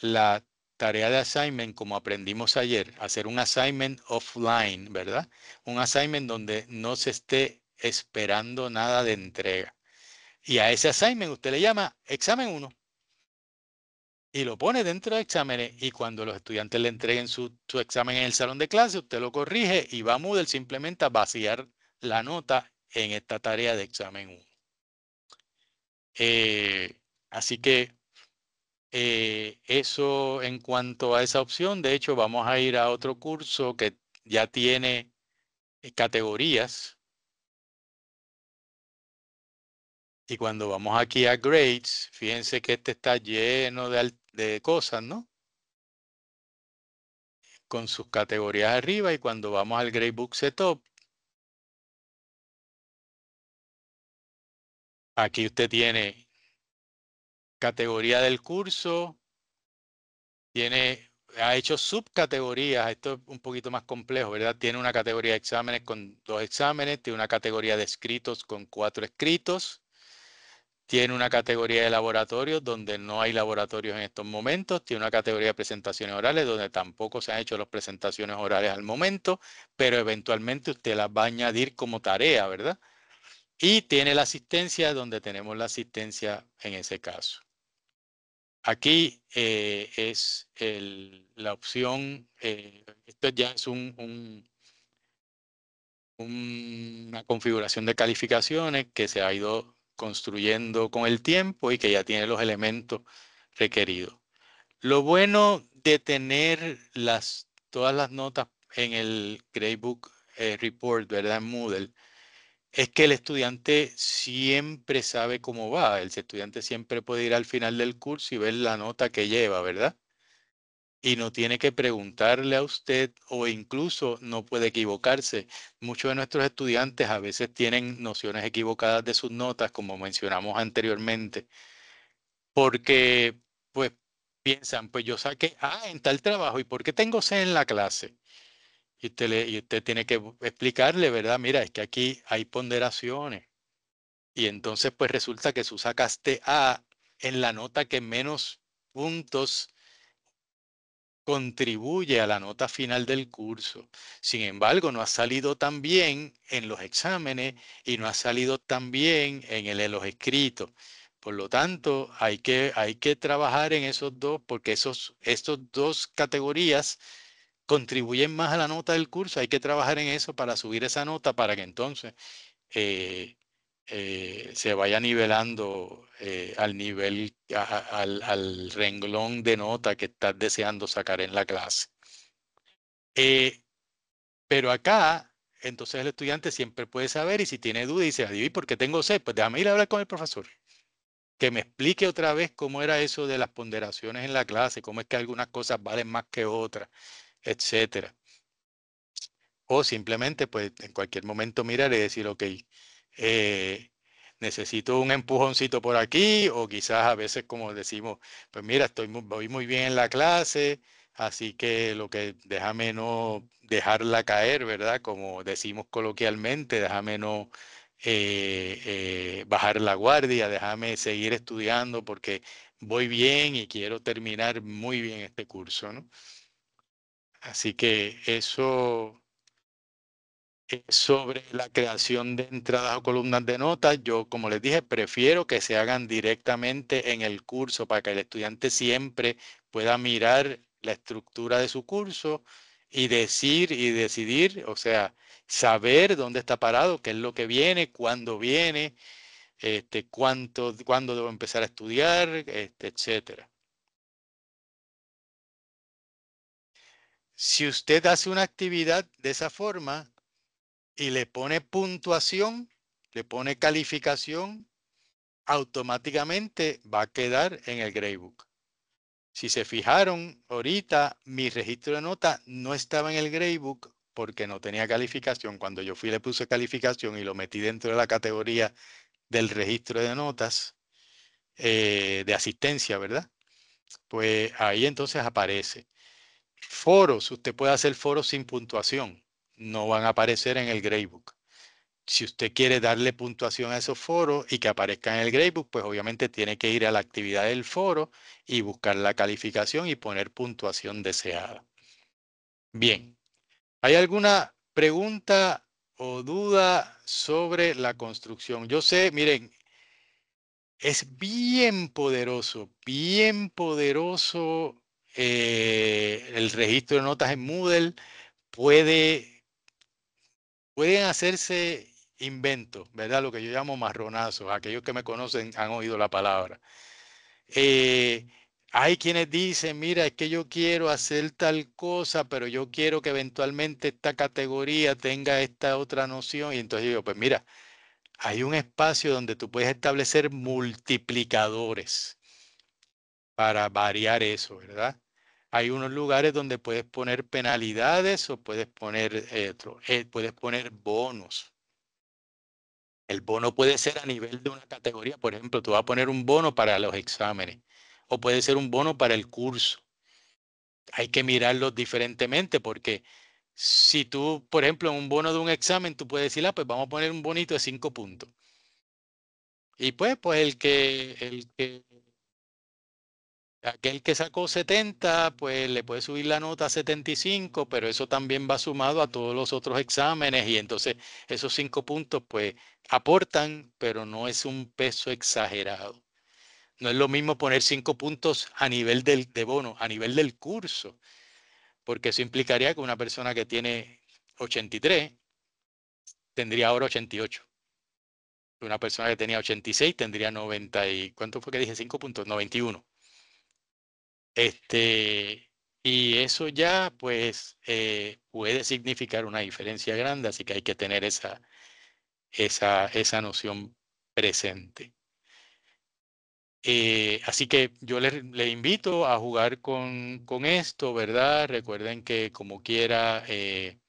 la tarea de assignment, como aprendimos ayer, hacer un assignment offline, ¿verdad? Un assignment donde no se esté esperando nada de entrega. Y a ese assignment usted le llama examen 1. Y lo pone dentro de exámenes y cuando los estudiantes le entreguen su, examen en el salón de clase, usted lo corrige y va a Moodle simplemente a vaciar la nota en esta tarea de examen 1. Eh, así que eh, eso en cuanto a esa opción, de hecho vamos a ir a otro curso que ya tiene eh, categorías. Y cuando vamos aquí a grades, fíjense que este está lleno de, de cosas, ¿no? Con sus categorías arriba y cuando vamos al Gradebook Setup, aquí usted tiene categoría del curso, tiene, ha hecho subcategorías, esto es un poquito más complejo, ¿verdad? Tiene una categoría de exámenes con dos exámenes, tiene una categoría de escritos con cuatro escritos, tiene una categoría de laboratorios donde no hay laboratorios en estos momentos, tiene una categoría de presentaciones orales donde tampoco se han hecho las presentaciones orales al momento, pero eventualmente usted las va a añadir como tarea, ¿verdad? Y tiene la asistencia donde tenemos la asistencia en ese caso. Aquí eh, es la opción, eh, esto ya es una configuración de calificaciones que se ha ido construyendo con el tiempo y que ya tiene los elementos requeridos. Lo bueno de tener todas las notas en el Gradebook eh, Report, ¿verdad? En Moodle, es que el estudiante siempre sabe cómo va, el estudiante siempre puede ir al final del curso y ver la nota que lleva, ¿verdad? Y no tiene que preguntarle a usted o incluso no puede equivocarse. Muchos de nuestros estudiantes a veces tienen nociones equivocadas de sus notas, como mencionamos anteriormente, porque pues piensan, pues yo saqué A en tal trabajo y ¿por qué tengo C en la clase? Y usted, le, y tiene que explicarle, ¿verdad? Mira, es que aquí hay ponderaciones. Y entonces, pues resulta que su sacaste A en la nota que menos puntos contribuye a la nota final del curso. Sin embargo, no ha salido tan bien en los exámenes y no ha salido tan bien en, el, en los escritos. Por lo tanto, hay que, hay que trabajar en esos dos, porque esos, dos categorías contribuyen más a la nota del curso, hay que trabajar en eso para subir esa nota para que entonces eh, eh, se vaya nivelando eh, al nivel, al, renglón de nota que estás deseando sacar en la clase. pero acá, entonces el estudiante siempre puede saber y si tiene duda y dice, adivin, ¿por qué tengo C? Pues déjame ir a hablar con el profesor que me explique otra vez cómo era eso de las ponderaciones en la clase, cómo es que algunas cosas valen más que otras etcétera. O simplemente, pues en cualquier momento mirar y decir, ok, eh, necesito un empujoncito por aquí, o quizás a veces como decimos, pues mira, estoy muy, voy muy bien en la clase, así que lo que déjame no dejarla caer, ¿verdad? Como decimos coloquialmente, déjame no eh, eh, bajar la guardia, déjame seguir estudiando porque voy bien y quiero terminar muy bien este curso, ¿no? Así que eso es sobre la creación de entradas o columnas de notas. Yo, como les dije, prefiero que se hagan directamente en el curso para que el estudiante siempre pueda mirar la estructura de su curso y decir y decidir, o sea, saber dónde está parado, qué es lo que viene, cuándo viene, este, cuándo debo empezar a estudiar, este, etcétera. Si usted hace una actividad de esa forma y le pone puntuación, le pone calificación, automáticamente va a quedar en el gradebook. Si se fijaron, ahorita mi registro de nota no estaba en el gradebook porque no tenía calificación. Cuando yo fui le puse calificación y lo metí dentro de la categoría del registro de notas eh, de asistencia, ¿verdad? Pues ahí entonces aparece. Foros, usted puede hacer foros sin puntuación, no van a aparecer en el Gradebook. Si usted quiere darle puntuación a esos foros y que aparezcan en el Gradebook, pues obviamente tiene que ir a la actividad del foro y buscar la calificación y poner puntuación deseada. Bien, ¿hay alguna pregunta o duda sobre la construcción? Yo sé, miren, es bien poderoso, bien poderoso eh, el registro de notas en Moodle, puede, pueden hacerse inventos, ¿verdad? Lo que yo llamo marronazos, aquellos que me conocen han oído la palabra. Eh, hay quienes dicen, mira, es que yo quiero hacer tal cosa, pero yo quiero que eventualmente esta categoría tenga esta otra noción. Y entonces yo digo, pues mira, hay un espacio donde tú puedes establecer multiplicadores para variar eso, ¿verdad? hay unos lugares donde puedes poner penalidades o puedes poner, eh, eh, puedes poner bonos. El bono puede ser a nivel de una categoría, por ejemplo, tú vas a poner un bono para los exámenes o puede ser un bono para el curso. Hay que mirarlos diferentemente porque si tú, por ejemplo, en un bono de un examen, tú puedes decir, ah, pues vamos a poner un bonito de cinco puntos. Y pues, pues el que, el que aquel que sacó 70, pues le puede subir la nota a 75, pero eso también va sumado a todos los otros exámenes y entonces esos cinco puntos pues aportan, pero no es un peso exagerado. No es lo mismo poner cinco puntos a nivel del, de bono, a nivel del curso, porque eso implicaría que una persona que tiene 83 tendría ahora 88 una persona que tenía 86 tendría 90 y ¿cuánto fue que dije? cinco puntos, 91. Este, y eso ya pues eh, puede significar una diferencia grande, así que hay que tener esa, esa, noción presente. Eh, así que yo les le invito a jugar con, esto, ¿verdad? Recuerden que como quiera, eh,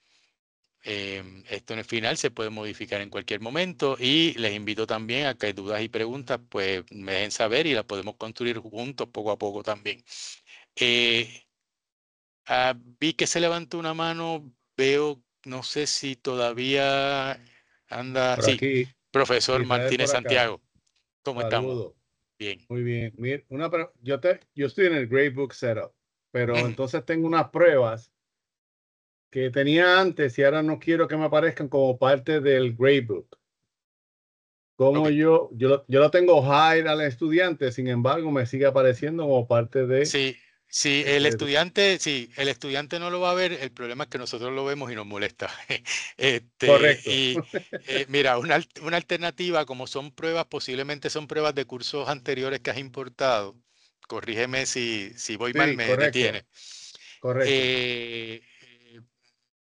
Em, esto en el final se puede modificar en cualquier momento y les invito también a que hay dudas y preguntas, pues me dejen saber y las podemos construir juntos poco a poco también. Eh, ah, vi que se levantó una mano, veo, no sé si todavía anda. profesor Martínez Santiago. ¿Cómo estamos? Bien. Muy bien. una, yo, te, yo estoy en el Great Book Setup, pero entonces tengo unas pruebas que tenía antes y ahora no quiero que me aparezcan como parte del gradebook Como yo, yo, yo lo tengo high al estudiante, sin embargo, me sigue apareciendo como parte de. Sí, sí, el estudiante, sí, el estudiante no lo va a ver. El problema es que nosotros lo vemos y nos molesta. Este, correcto. Eh, mira, una, alternativa, como son pruebas, posiblemente son pruebas de cursos anteriores que has importado. Corrígeme si, si voy mal, me correcto. detiene. Correcto. Eh,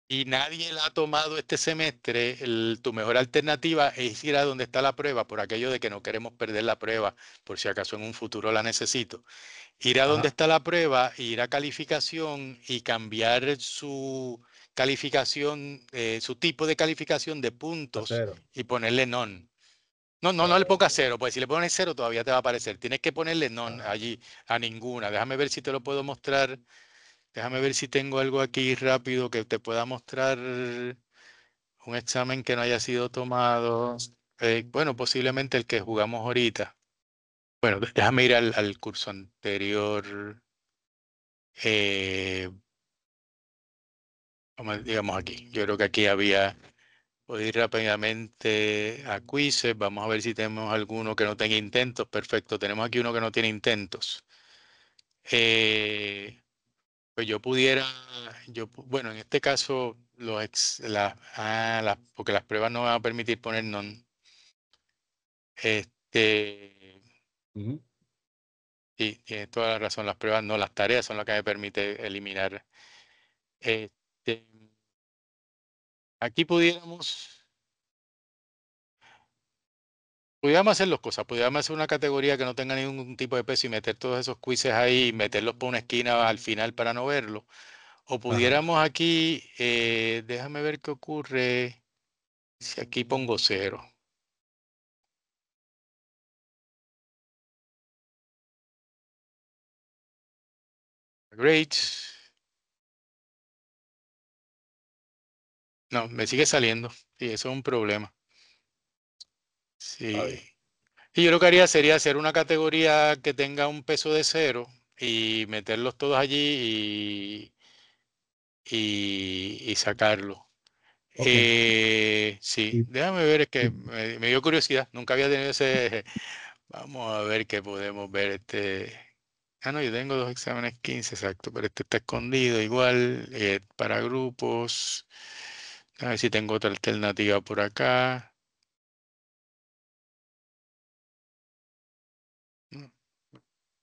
y nadie la ha tomado este semestre, tu mejor alternativa es ir a donde está la prueba, por aquello de que no queremos perder la prueba, por si acaso en un futuro la necesito. Ir a donde está la prueba, ir a calificación y cambiar su calificación, eh, su tipo de calificación de puntos y ponerle non. No, no, no le ponga cero, pues si le pones cero todavía te va a aparecer. Tienes que ponerle non allí a ninguna. Déjame ver si te lo puedo mostrar Déjame ver si tengo algo aquí rápido que te pueda mostrar un examen que no haya sido tomado. Eh, bueno, posiblemente el que jugamos ahorita. Bueno, déjame ir al, curso anterior. Eh, digamos aquí. Yo creo que aquí había, voy rápidamente a quizzes. Vamos a ver si tenemos alguno que no tenga intentos. Perfecto, tenemos aquí uno que no tiene intentos. Eh, pues yo pudiera, yo, bueno, en este caso, los ex, ah, porque las pruebas no van a permitir poner Este, sí, tiene toda la razón, las pruebas no, las tareas son las que me permite eliminar. Este, aquí pudiéramos Pudiéramos hacer dos cosas. Pudiéramos hacer una categoría que no tenga ningún tipo de peso y meter todos esos quizzes ahí y meterlos por una esquina al final para no verlo. O pudiéramos aquí, eh, déjame ver qué ocurre si aquí pongo cero. Great. No, me sigue saliendo. y eso es un problema. Sí. Y yo lo que haría sería hacer una categoría que tenga un peso de cero y meterlos todos allí y, y, sacarlo. Eh, sí, déjame ver, es que me, dio curiosidad, nunca había tenido ese... Vamos a ver qué podemos ver este... Ah, no, yo tengo dos exámenes 15, exacto, pero este está escondido igual, eh, para grupos. A ver si tengo otra alternativa por acá.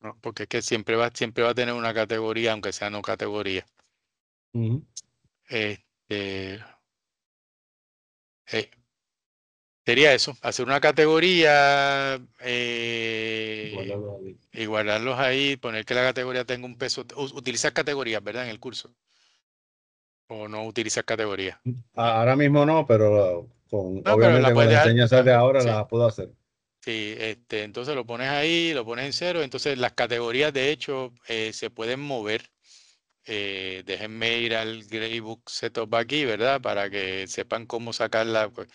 No, porque es que siempre va, siempre va a tener una categoría, aunque sea no categoría. Este, eh, sería eso, hacer una categoría, y eh, guardarlos ahí, poner que la categoría tenga un peso, utilizar categorías, ¿verdad? En el curso. ¿O no utilizas categorías? Ahora mismo no, pero con obviamente pero la enseñanza de ahora la puedo hacer. Sí, este, entonces lo pones ahí, lo pones en cero, entonces las categorías de hecho eh, se pueden mover. Eh, déjenme ir al Greybook Setup aquí, ¿verdad? Para que sepan cómo sacarla. Pues,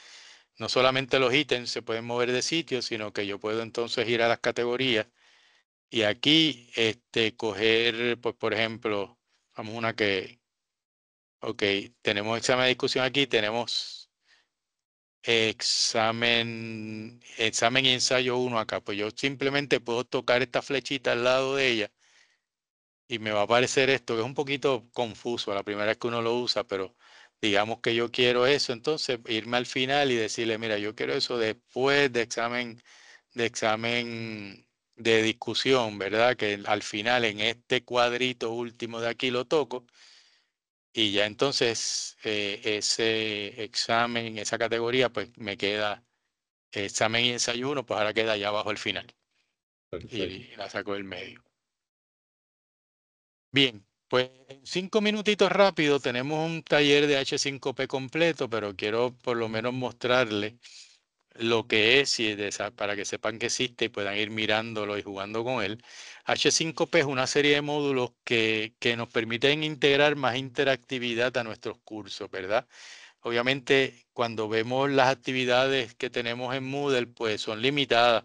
no solamente los ítems se pueden mover de sitio, sino que yo puedo entonces ir a las categorías y aquí este, coger, pues, por ejemplo, vamos una que, ok, tenemos examen de discusión aquí, tenemos examen, examen y ensayo 1 acá. Pues yo simplemente puedo tocar esta flechita al lado de ella y me va a aparecer esto, que es un poquito confuso la primera vez que uno lo usa, pero digamos que yo quiero eso, entonces irme al final y decirle, mira, yo quiero eso después de examen, de examen de discusión, ¿verdad? Que al final en este cuadrito último de aquí lo toco y ya entonces eh, ese examen, esa categoría, pues me queda examen y desayuno, pues ahora queda ya abajo el final. Y la saco del medio. Bien, pues en cinco minutitos rápido tenemos un taller de H5P completo, pero quiero por lo menos mostrarle lo que es para que sepan que existe y puedan ir mirándolo y jugando con él. H5P es una serie de módulos que, nos permiten integrar más interactividad a nuestros cursos, ¿verdad? Obviamente, cuando vemos las actividades que tenemos en Moodle, pues son limitadas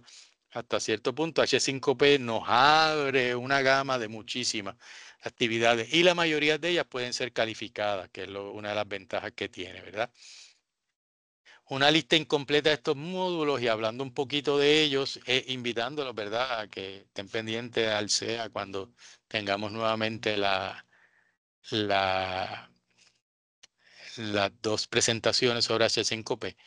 hasta cierto punto. H5P nos abre una gama de muchísimas actividades y la mayoría de ellas pueden ser calificadas, que es una de las ventajas que tiene, ¿verdad? una lista incompleta de estos módulos y hablando un poquito de ellos, e invitándolos, ¿verdad?, a que estén pendientes al SEA cuando tengamos nuevamente la, las dos presentaciones sobre H5P.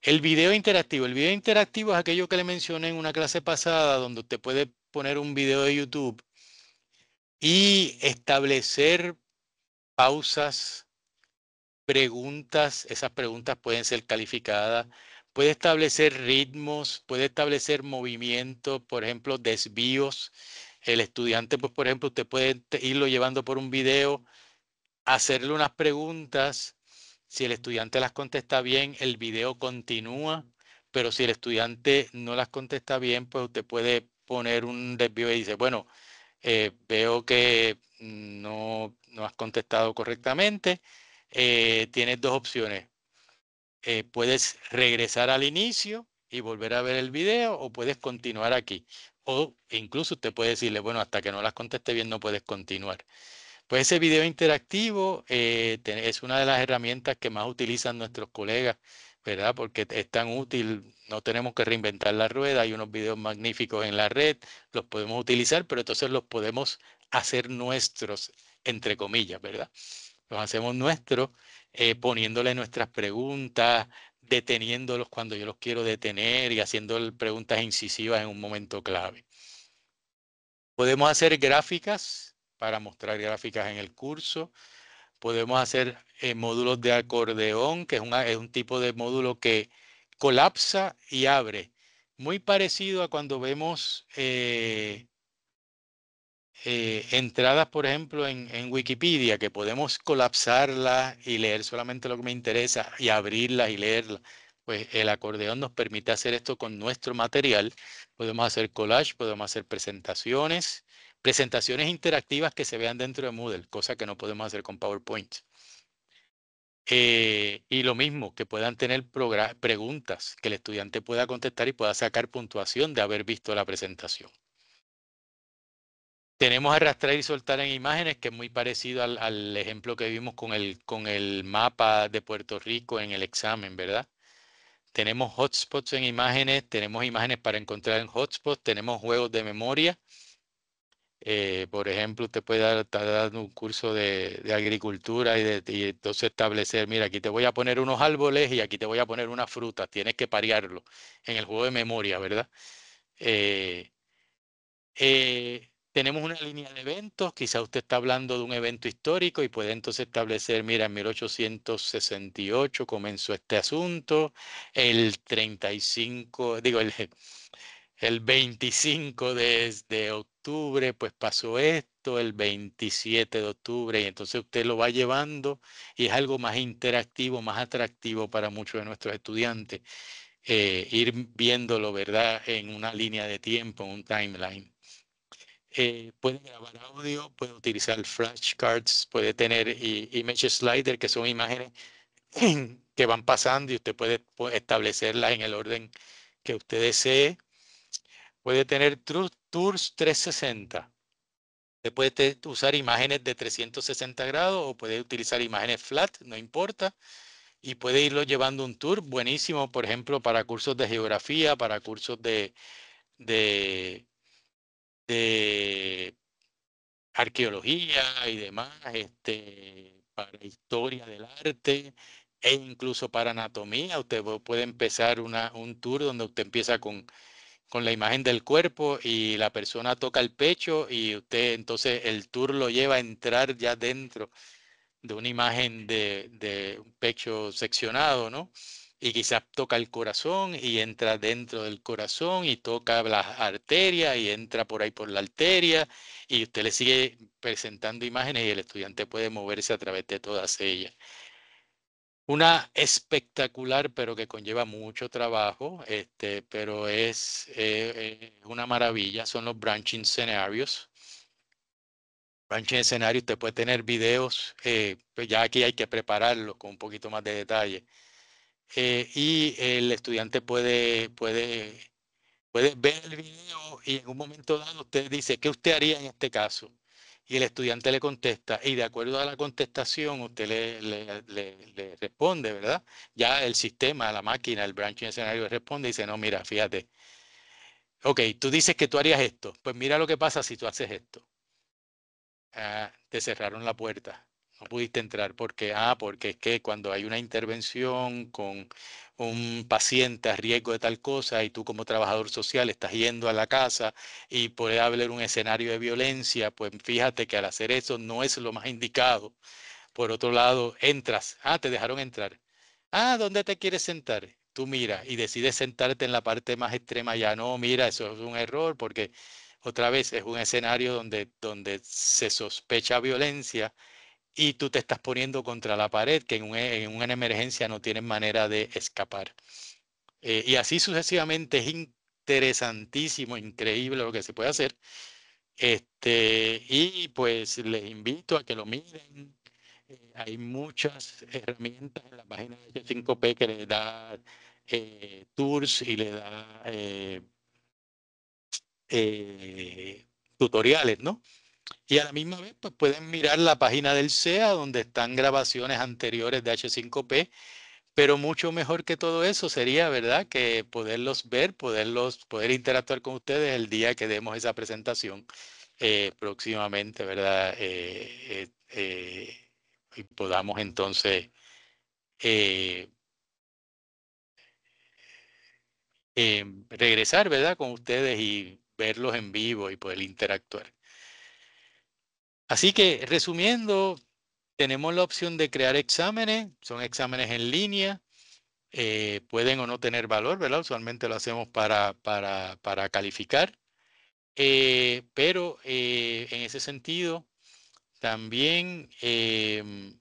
El video interactivo. El video interactivo es aquello que le mencioné en una clase pasada, donde usted puede poner un video de YouTube y establecer pausas preguntas, esas preguntas pueden ser calificadas, puede establecer ritmos, puede establecer movimientos, por ejemplo, desvíos. El estudiante, pues, por ejemplo, usted puede irlo llevando por un video, hacerle unas preguntas. Si el estudiante las contesta bien, el video continúa, pero si el estudiante no las contesta bien, pues usted puede poner un desvío y dice, bueno, eh, veo que no, no has contestado correctamente, eh, tienes dos opciones. Eh, puedes regresar al inicio y volver a ver el video o puedes continuar aquí. O incluso usted puede decirle, bueno, hasta que no las conteste bien no puedes continuar. Pues ese video interactivo eh, es una de las herramientas que más utilizan nuestros colegas, ¿verdad? Porque es tan útil, no tenemos que reinventar la rueda, hay unos videos magníficos en la red, los podemos utilizar, pero entonces los podemos hacer nuestros, entre comillas, ¿verdad? los hacemos nuestros, eh, poniéndole nuestras preguntas, deteniéndolos cuando yo los quiero detener y haciendo preguntas incisivas en un momento clave. Podemos hacer gráficas para mostrar gráficas en el curso. Podemos hacer eh, módulos de acordeón, que es, un tipo de módulo que colapsa y abre. Muy parecido a cuando vemos eh, eh, entradas, por ejemplo, en, Wikipedia, que podemos colapsarlas y leer solamente lo que me interesa y abrirlas y leerlas. Pues el acordeón nos permite hacer esto con nuestro material. Podemos hacer collage, podemos hacer presentaciones, presentaciones interactivas que se vean dentro de Moodle, cosa que no podemos hacer con PowerPoint. Eh, y lo mismo, que puedan tener preguntas que el estudiante pueda contestar y pueda sacar puntuación de haber visto la presentación. Tenemos arrastrar y soltar en imágenes, que es muy parecido al, ejemplo que vimos con el, con el mapa de Puerto Rico en el examen, ¿verdad? Tenemos hotspots en imágenes, tenemos imágenes para encontrar en hotspots, tenemos juegos de memoria. Eh, por ejemplo, usted puede dar, estar dando un curso de, agricultura y, entonces establecer, mira, aquí te voy a poner unos árboles y aquí te voy a poner unas fruta. tienes que parearlo en el juego de memoria, ¿verdad? eh, eh tenemos una línea de eventos, quizá usted está hablando de un evento histórico y puede entonces establecer, mira, en 1868 comenzó este asunto, el 35, digo, el, 25 de, octubre, pues pasó esto, el 27 de octubre, y entonces usted lo va llevando y es algo más interactivo, más atractivo para muchos de nuestros estudiantes, eh, ir viéndolo, ¿verdad?, en una línea de tiempo, en un timeline. Eh, puede grabar audio, puede utilizar flashcards, puede tener eh, image slider, que son imágenes que van pasando y usted puede pues, establecerlas en el orden que usted desee. Puede tener Tours 360. Usted puede usar imágenes de 360 grados o puede utilizar imágenes flat, no importa. Y puede irlo llevando un tour buenísimo, por ejemplo, para cursos de geografía, para cursos de de arqueología y demás, este, para historia del arte e incluso para anatomía. Usted puede empezar una, un tour donde usted empieza con, con la imagen del cuerpo y la persona toca el pecho y usted entonces el tour lo lleva a entrar ya dentro de una imagen de, de un pecho seccionado, ¿no? y quizás toca el corazón y entra dentro del corazón y toca las arterias y entra por ahí por la arteria y usted le sigue presentando imágenes y el estudiante puede moverse a través de todas ellas. Una espectacular, pero que conlleva mucho trabajo, este, pero es eh, eh, una maravilla, son los branching scenarios. Branching Scenarios, usted puede tener videos, eh, pues ya aquí hay que prepararlo con un poquito más de detalle eh, y el estudiante puede, puede, puede ver el video y en un momento dado usted dice, ¿qué usted haría en este caso? Y el estudiante le contesta y de acuerdo a la contestación usted le, le, responde, ¿verdad? Ya el sistema, la máquina, el branching escenario responde y dice, no, mira, fíjate, ok, tú dices que tú harías esto, pues mira lo que pasa si tú haces esto. Ah, te cerraron la puerta no pudiste entrar. porque Ah, porque es que cuando hay una intervención con un paciente a riesgo de tal cosa y tú como trabajador social estás yendo a la casa y puede haber un escenario de violencia, pues fíjate que al hacer eso no es lo más indicado. Por otro lado, entras. Ah, te dejaron entrar. Ah, ¿dónde te quieres sentar? Tú mira y decides sentarte en la parte más extrema ya. No, mira, eso es un error porque otra vez es un escenario donde, donde se sospecha violencia y tú te estás poniendo contra la pared que en, en una emergencia no tienes manera de escapar. Eh, y así sucesivamente es interesantísimo, increíble lo que se puede hacer. Este, y pues les invito a que lo miren. Eh, hay muchas herramientas en la página de H5P que le da eh, tours y le da tutoriales, ¿no? Y a la misma vez, pues pueden mirar la página del SEA donde están grabaciones anteriores de H5P, pero mucho mejor que todo eso sería, ¿verdad?, que poderlos ver, poderlos, poder interactuar con ustedes el día que demos esa presentación eh, próximamente, ¿verdad? Eh, eh, y podamos entonces regresar, ¿verdad?, con ustedes y verlos en vivo y poder interactuar. Así que, resumiendo, tenemos la opción de crear exámenes, son exámenes en línea, eh, pueden o no tener valor, ¿verdad? Usualmente lo hacemos para, para, para calificar, eh, pero eh, en ese sentido, también em,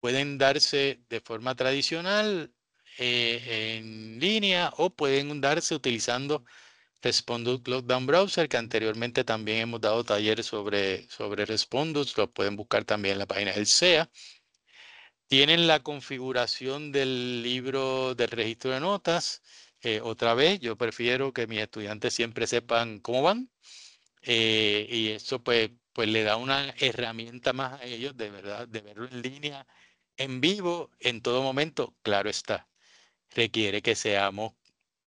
pueden darse de forma tradicional, eh, en línea, o pueden darse utilizando Respondus Lockdown Browser, que anteriormente también hemos dado talleres sobre, sobre Respondus, lo pueden buscar también en la página del SEA. Tienen la configuración del libro del registro de notas. Eh, otra vez, yo prefiero que mis estudiantes siempre sepan cómo van. Eh, y eso pues, pues le da una herramienta más a ellos de verdad, de verlo en línea, en vivo, en todo momento. Claro está, requiere que seamos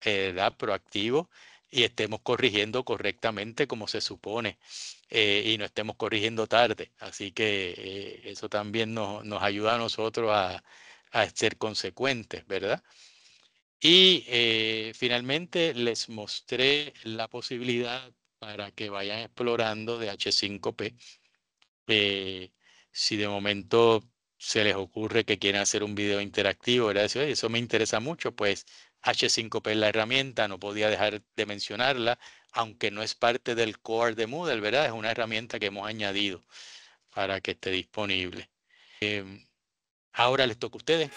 eh, proactivos y estemos corrigiendo correctamente como se supone eh, y no estemos corrigiendo tarde. Así que eh, eso también nos, nos, ayuda a nosotros a, a ser consecuentes, ¿verdad? Y eh, finalmente les mostré la posibilidad para que vayan explorando de H5P. si de momento se les ocurre que quieren hacer un video interactivo, ¿verdad? eso me interesa mucho, pues H5P es la herramienta, no podía dejar de mencionarla, aunque no es parte del core de Moodle, ¿verdad? Es una herramienta que hemos añadido para que esté disponible. Em, ahora les toca a ustedes.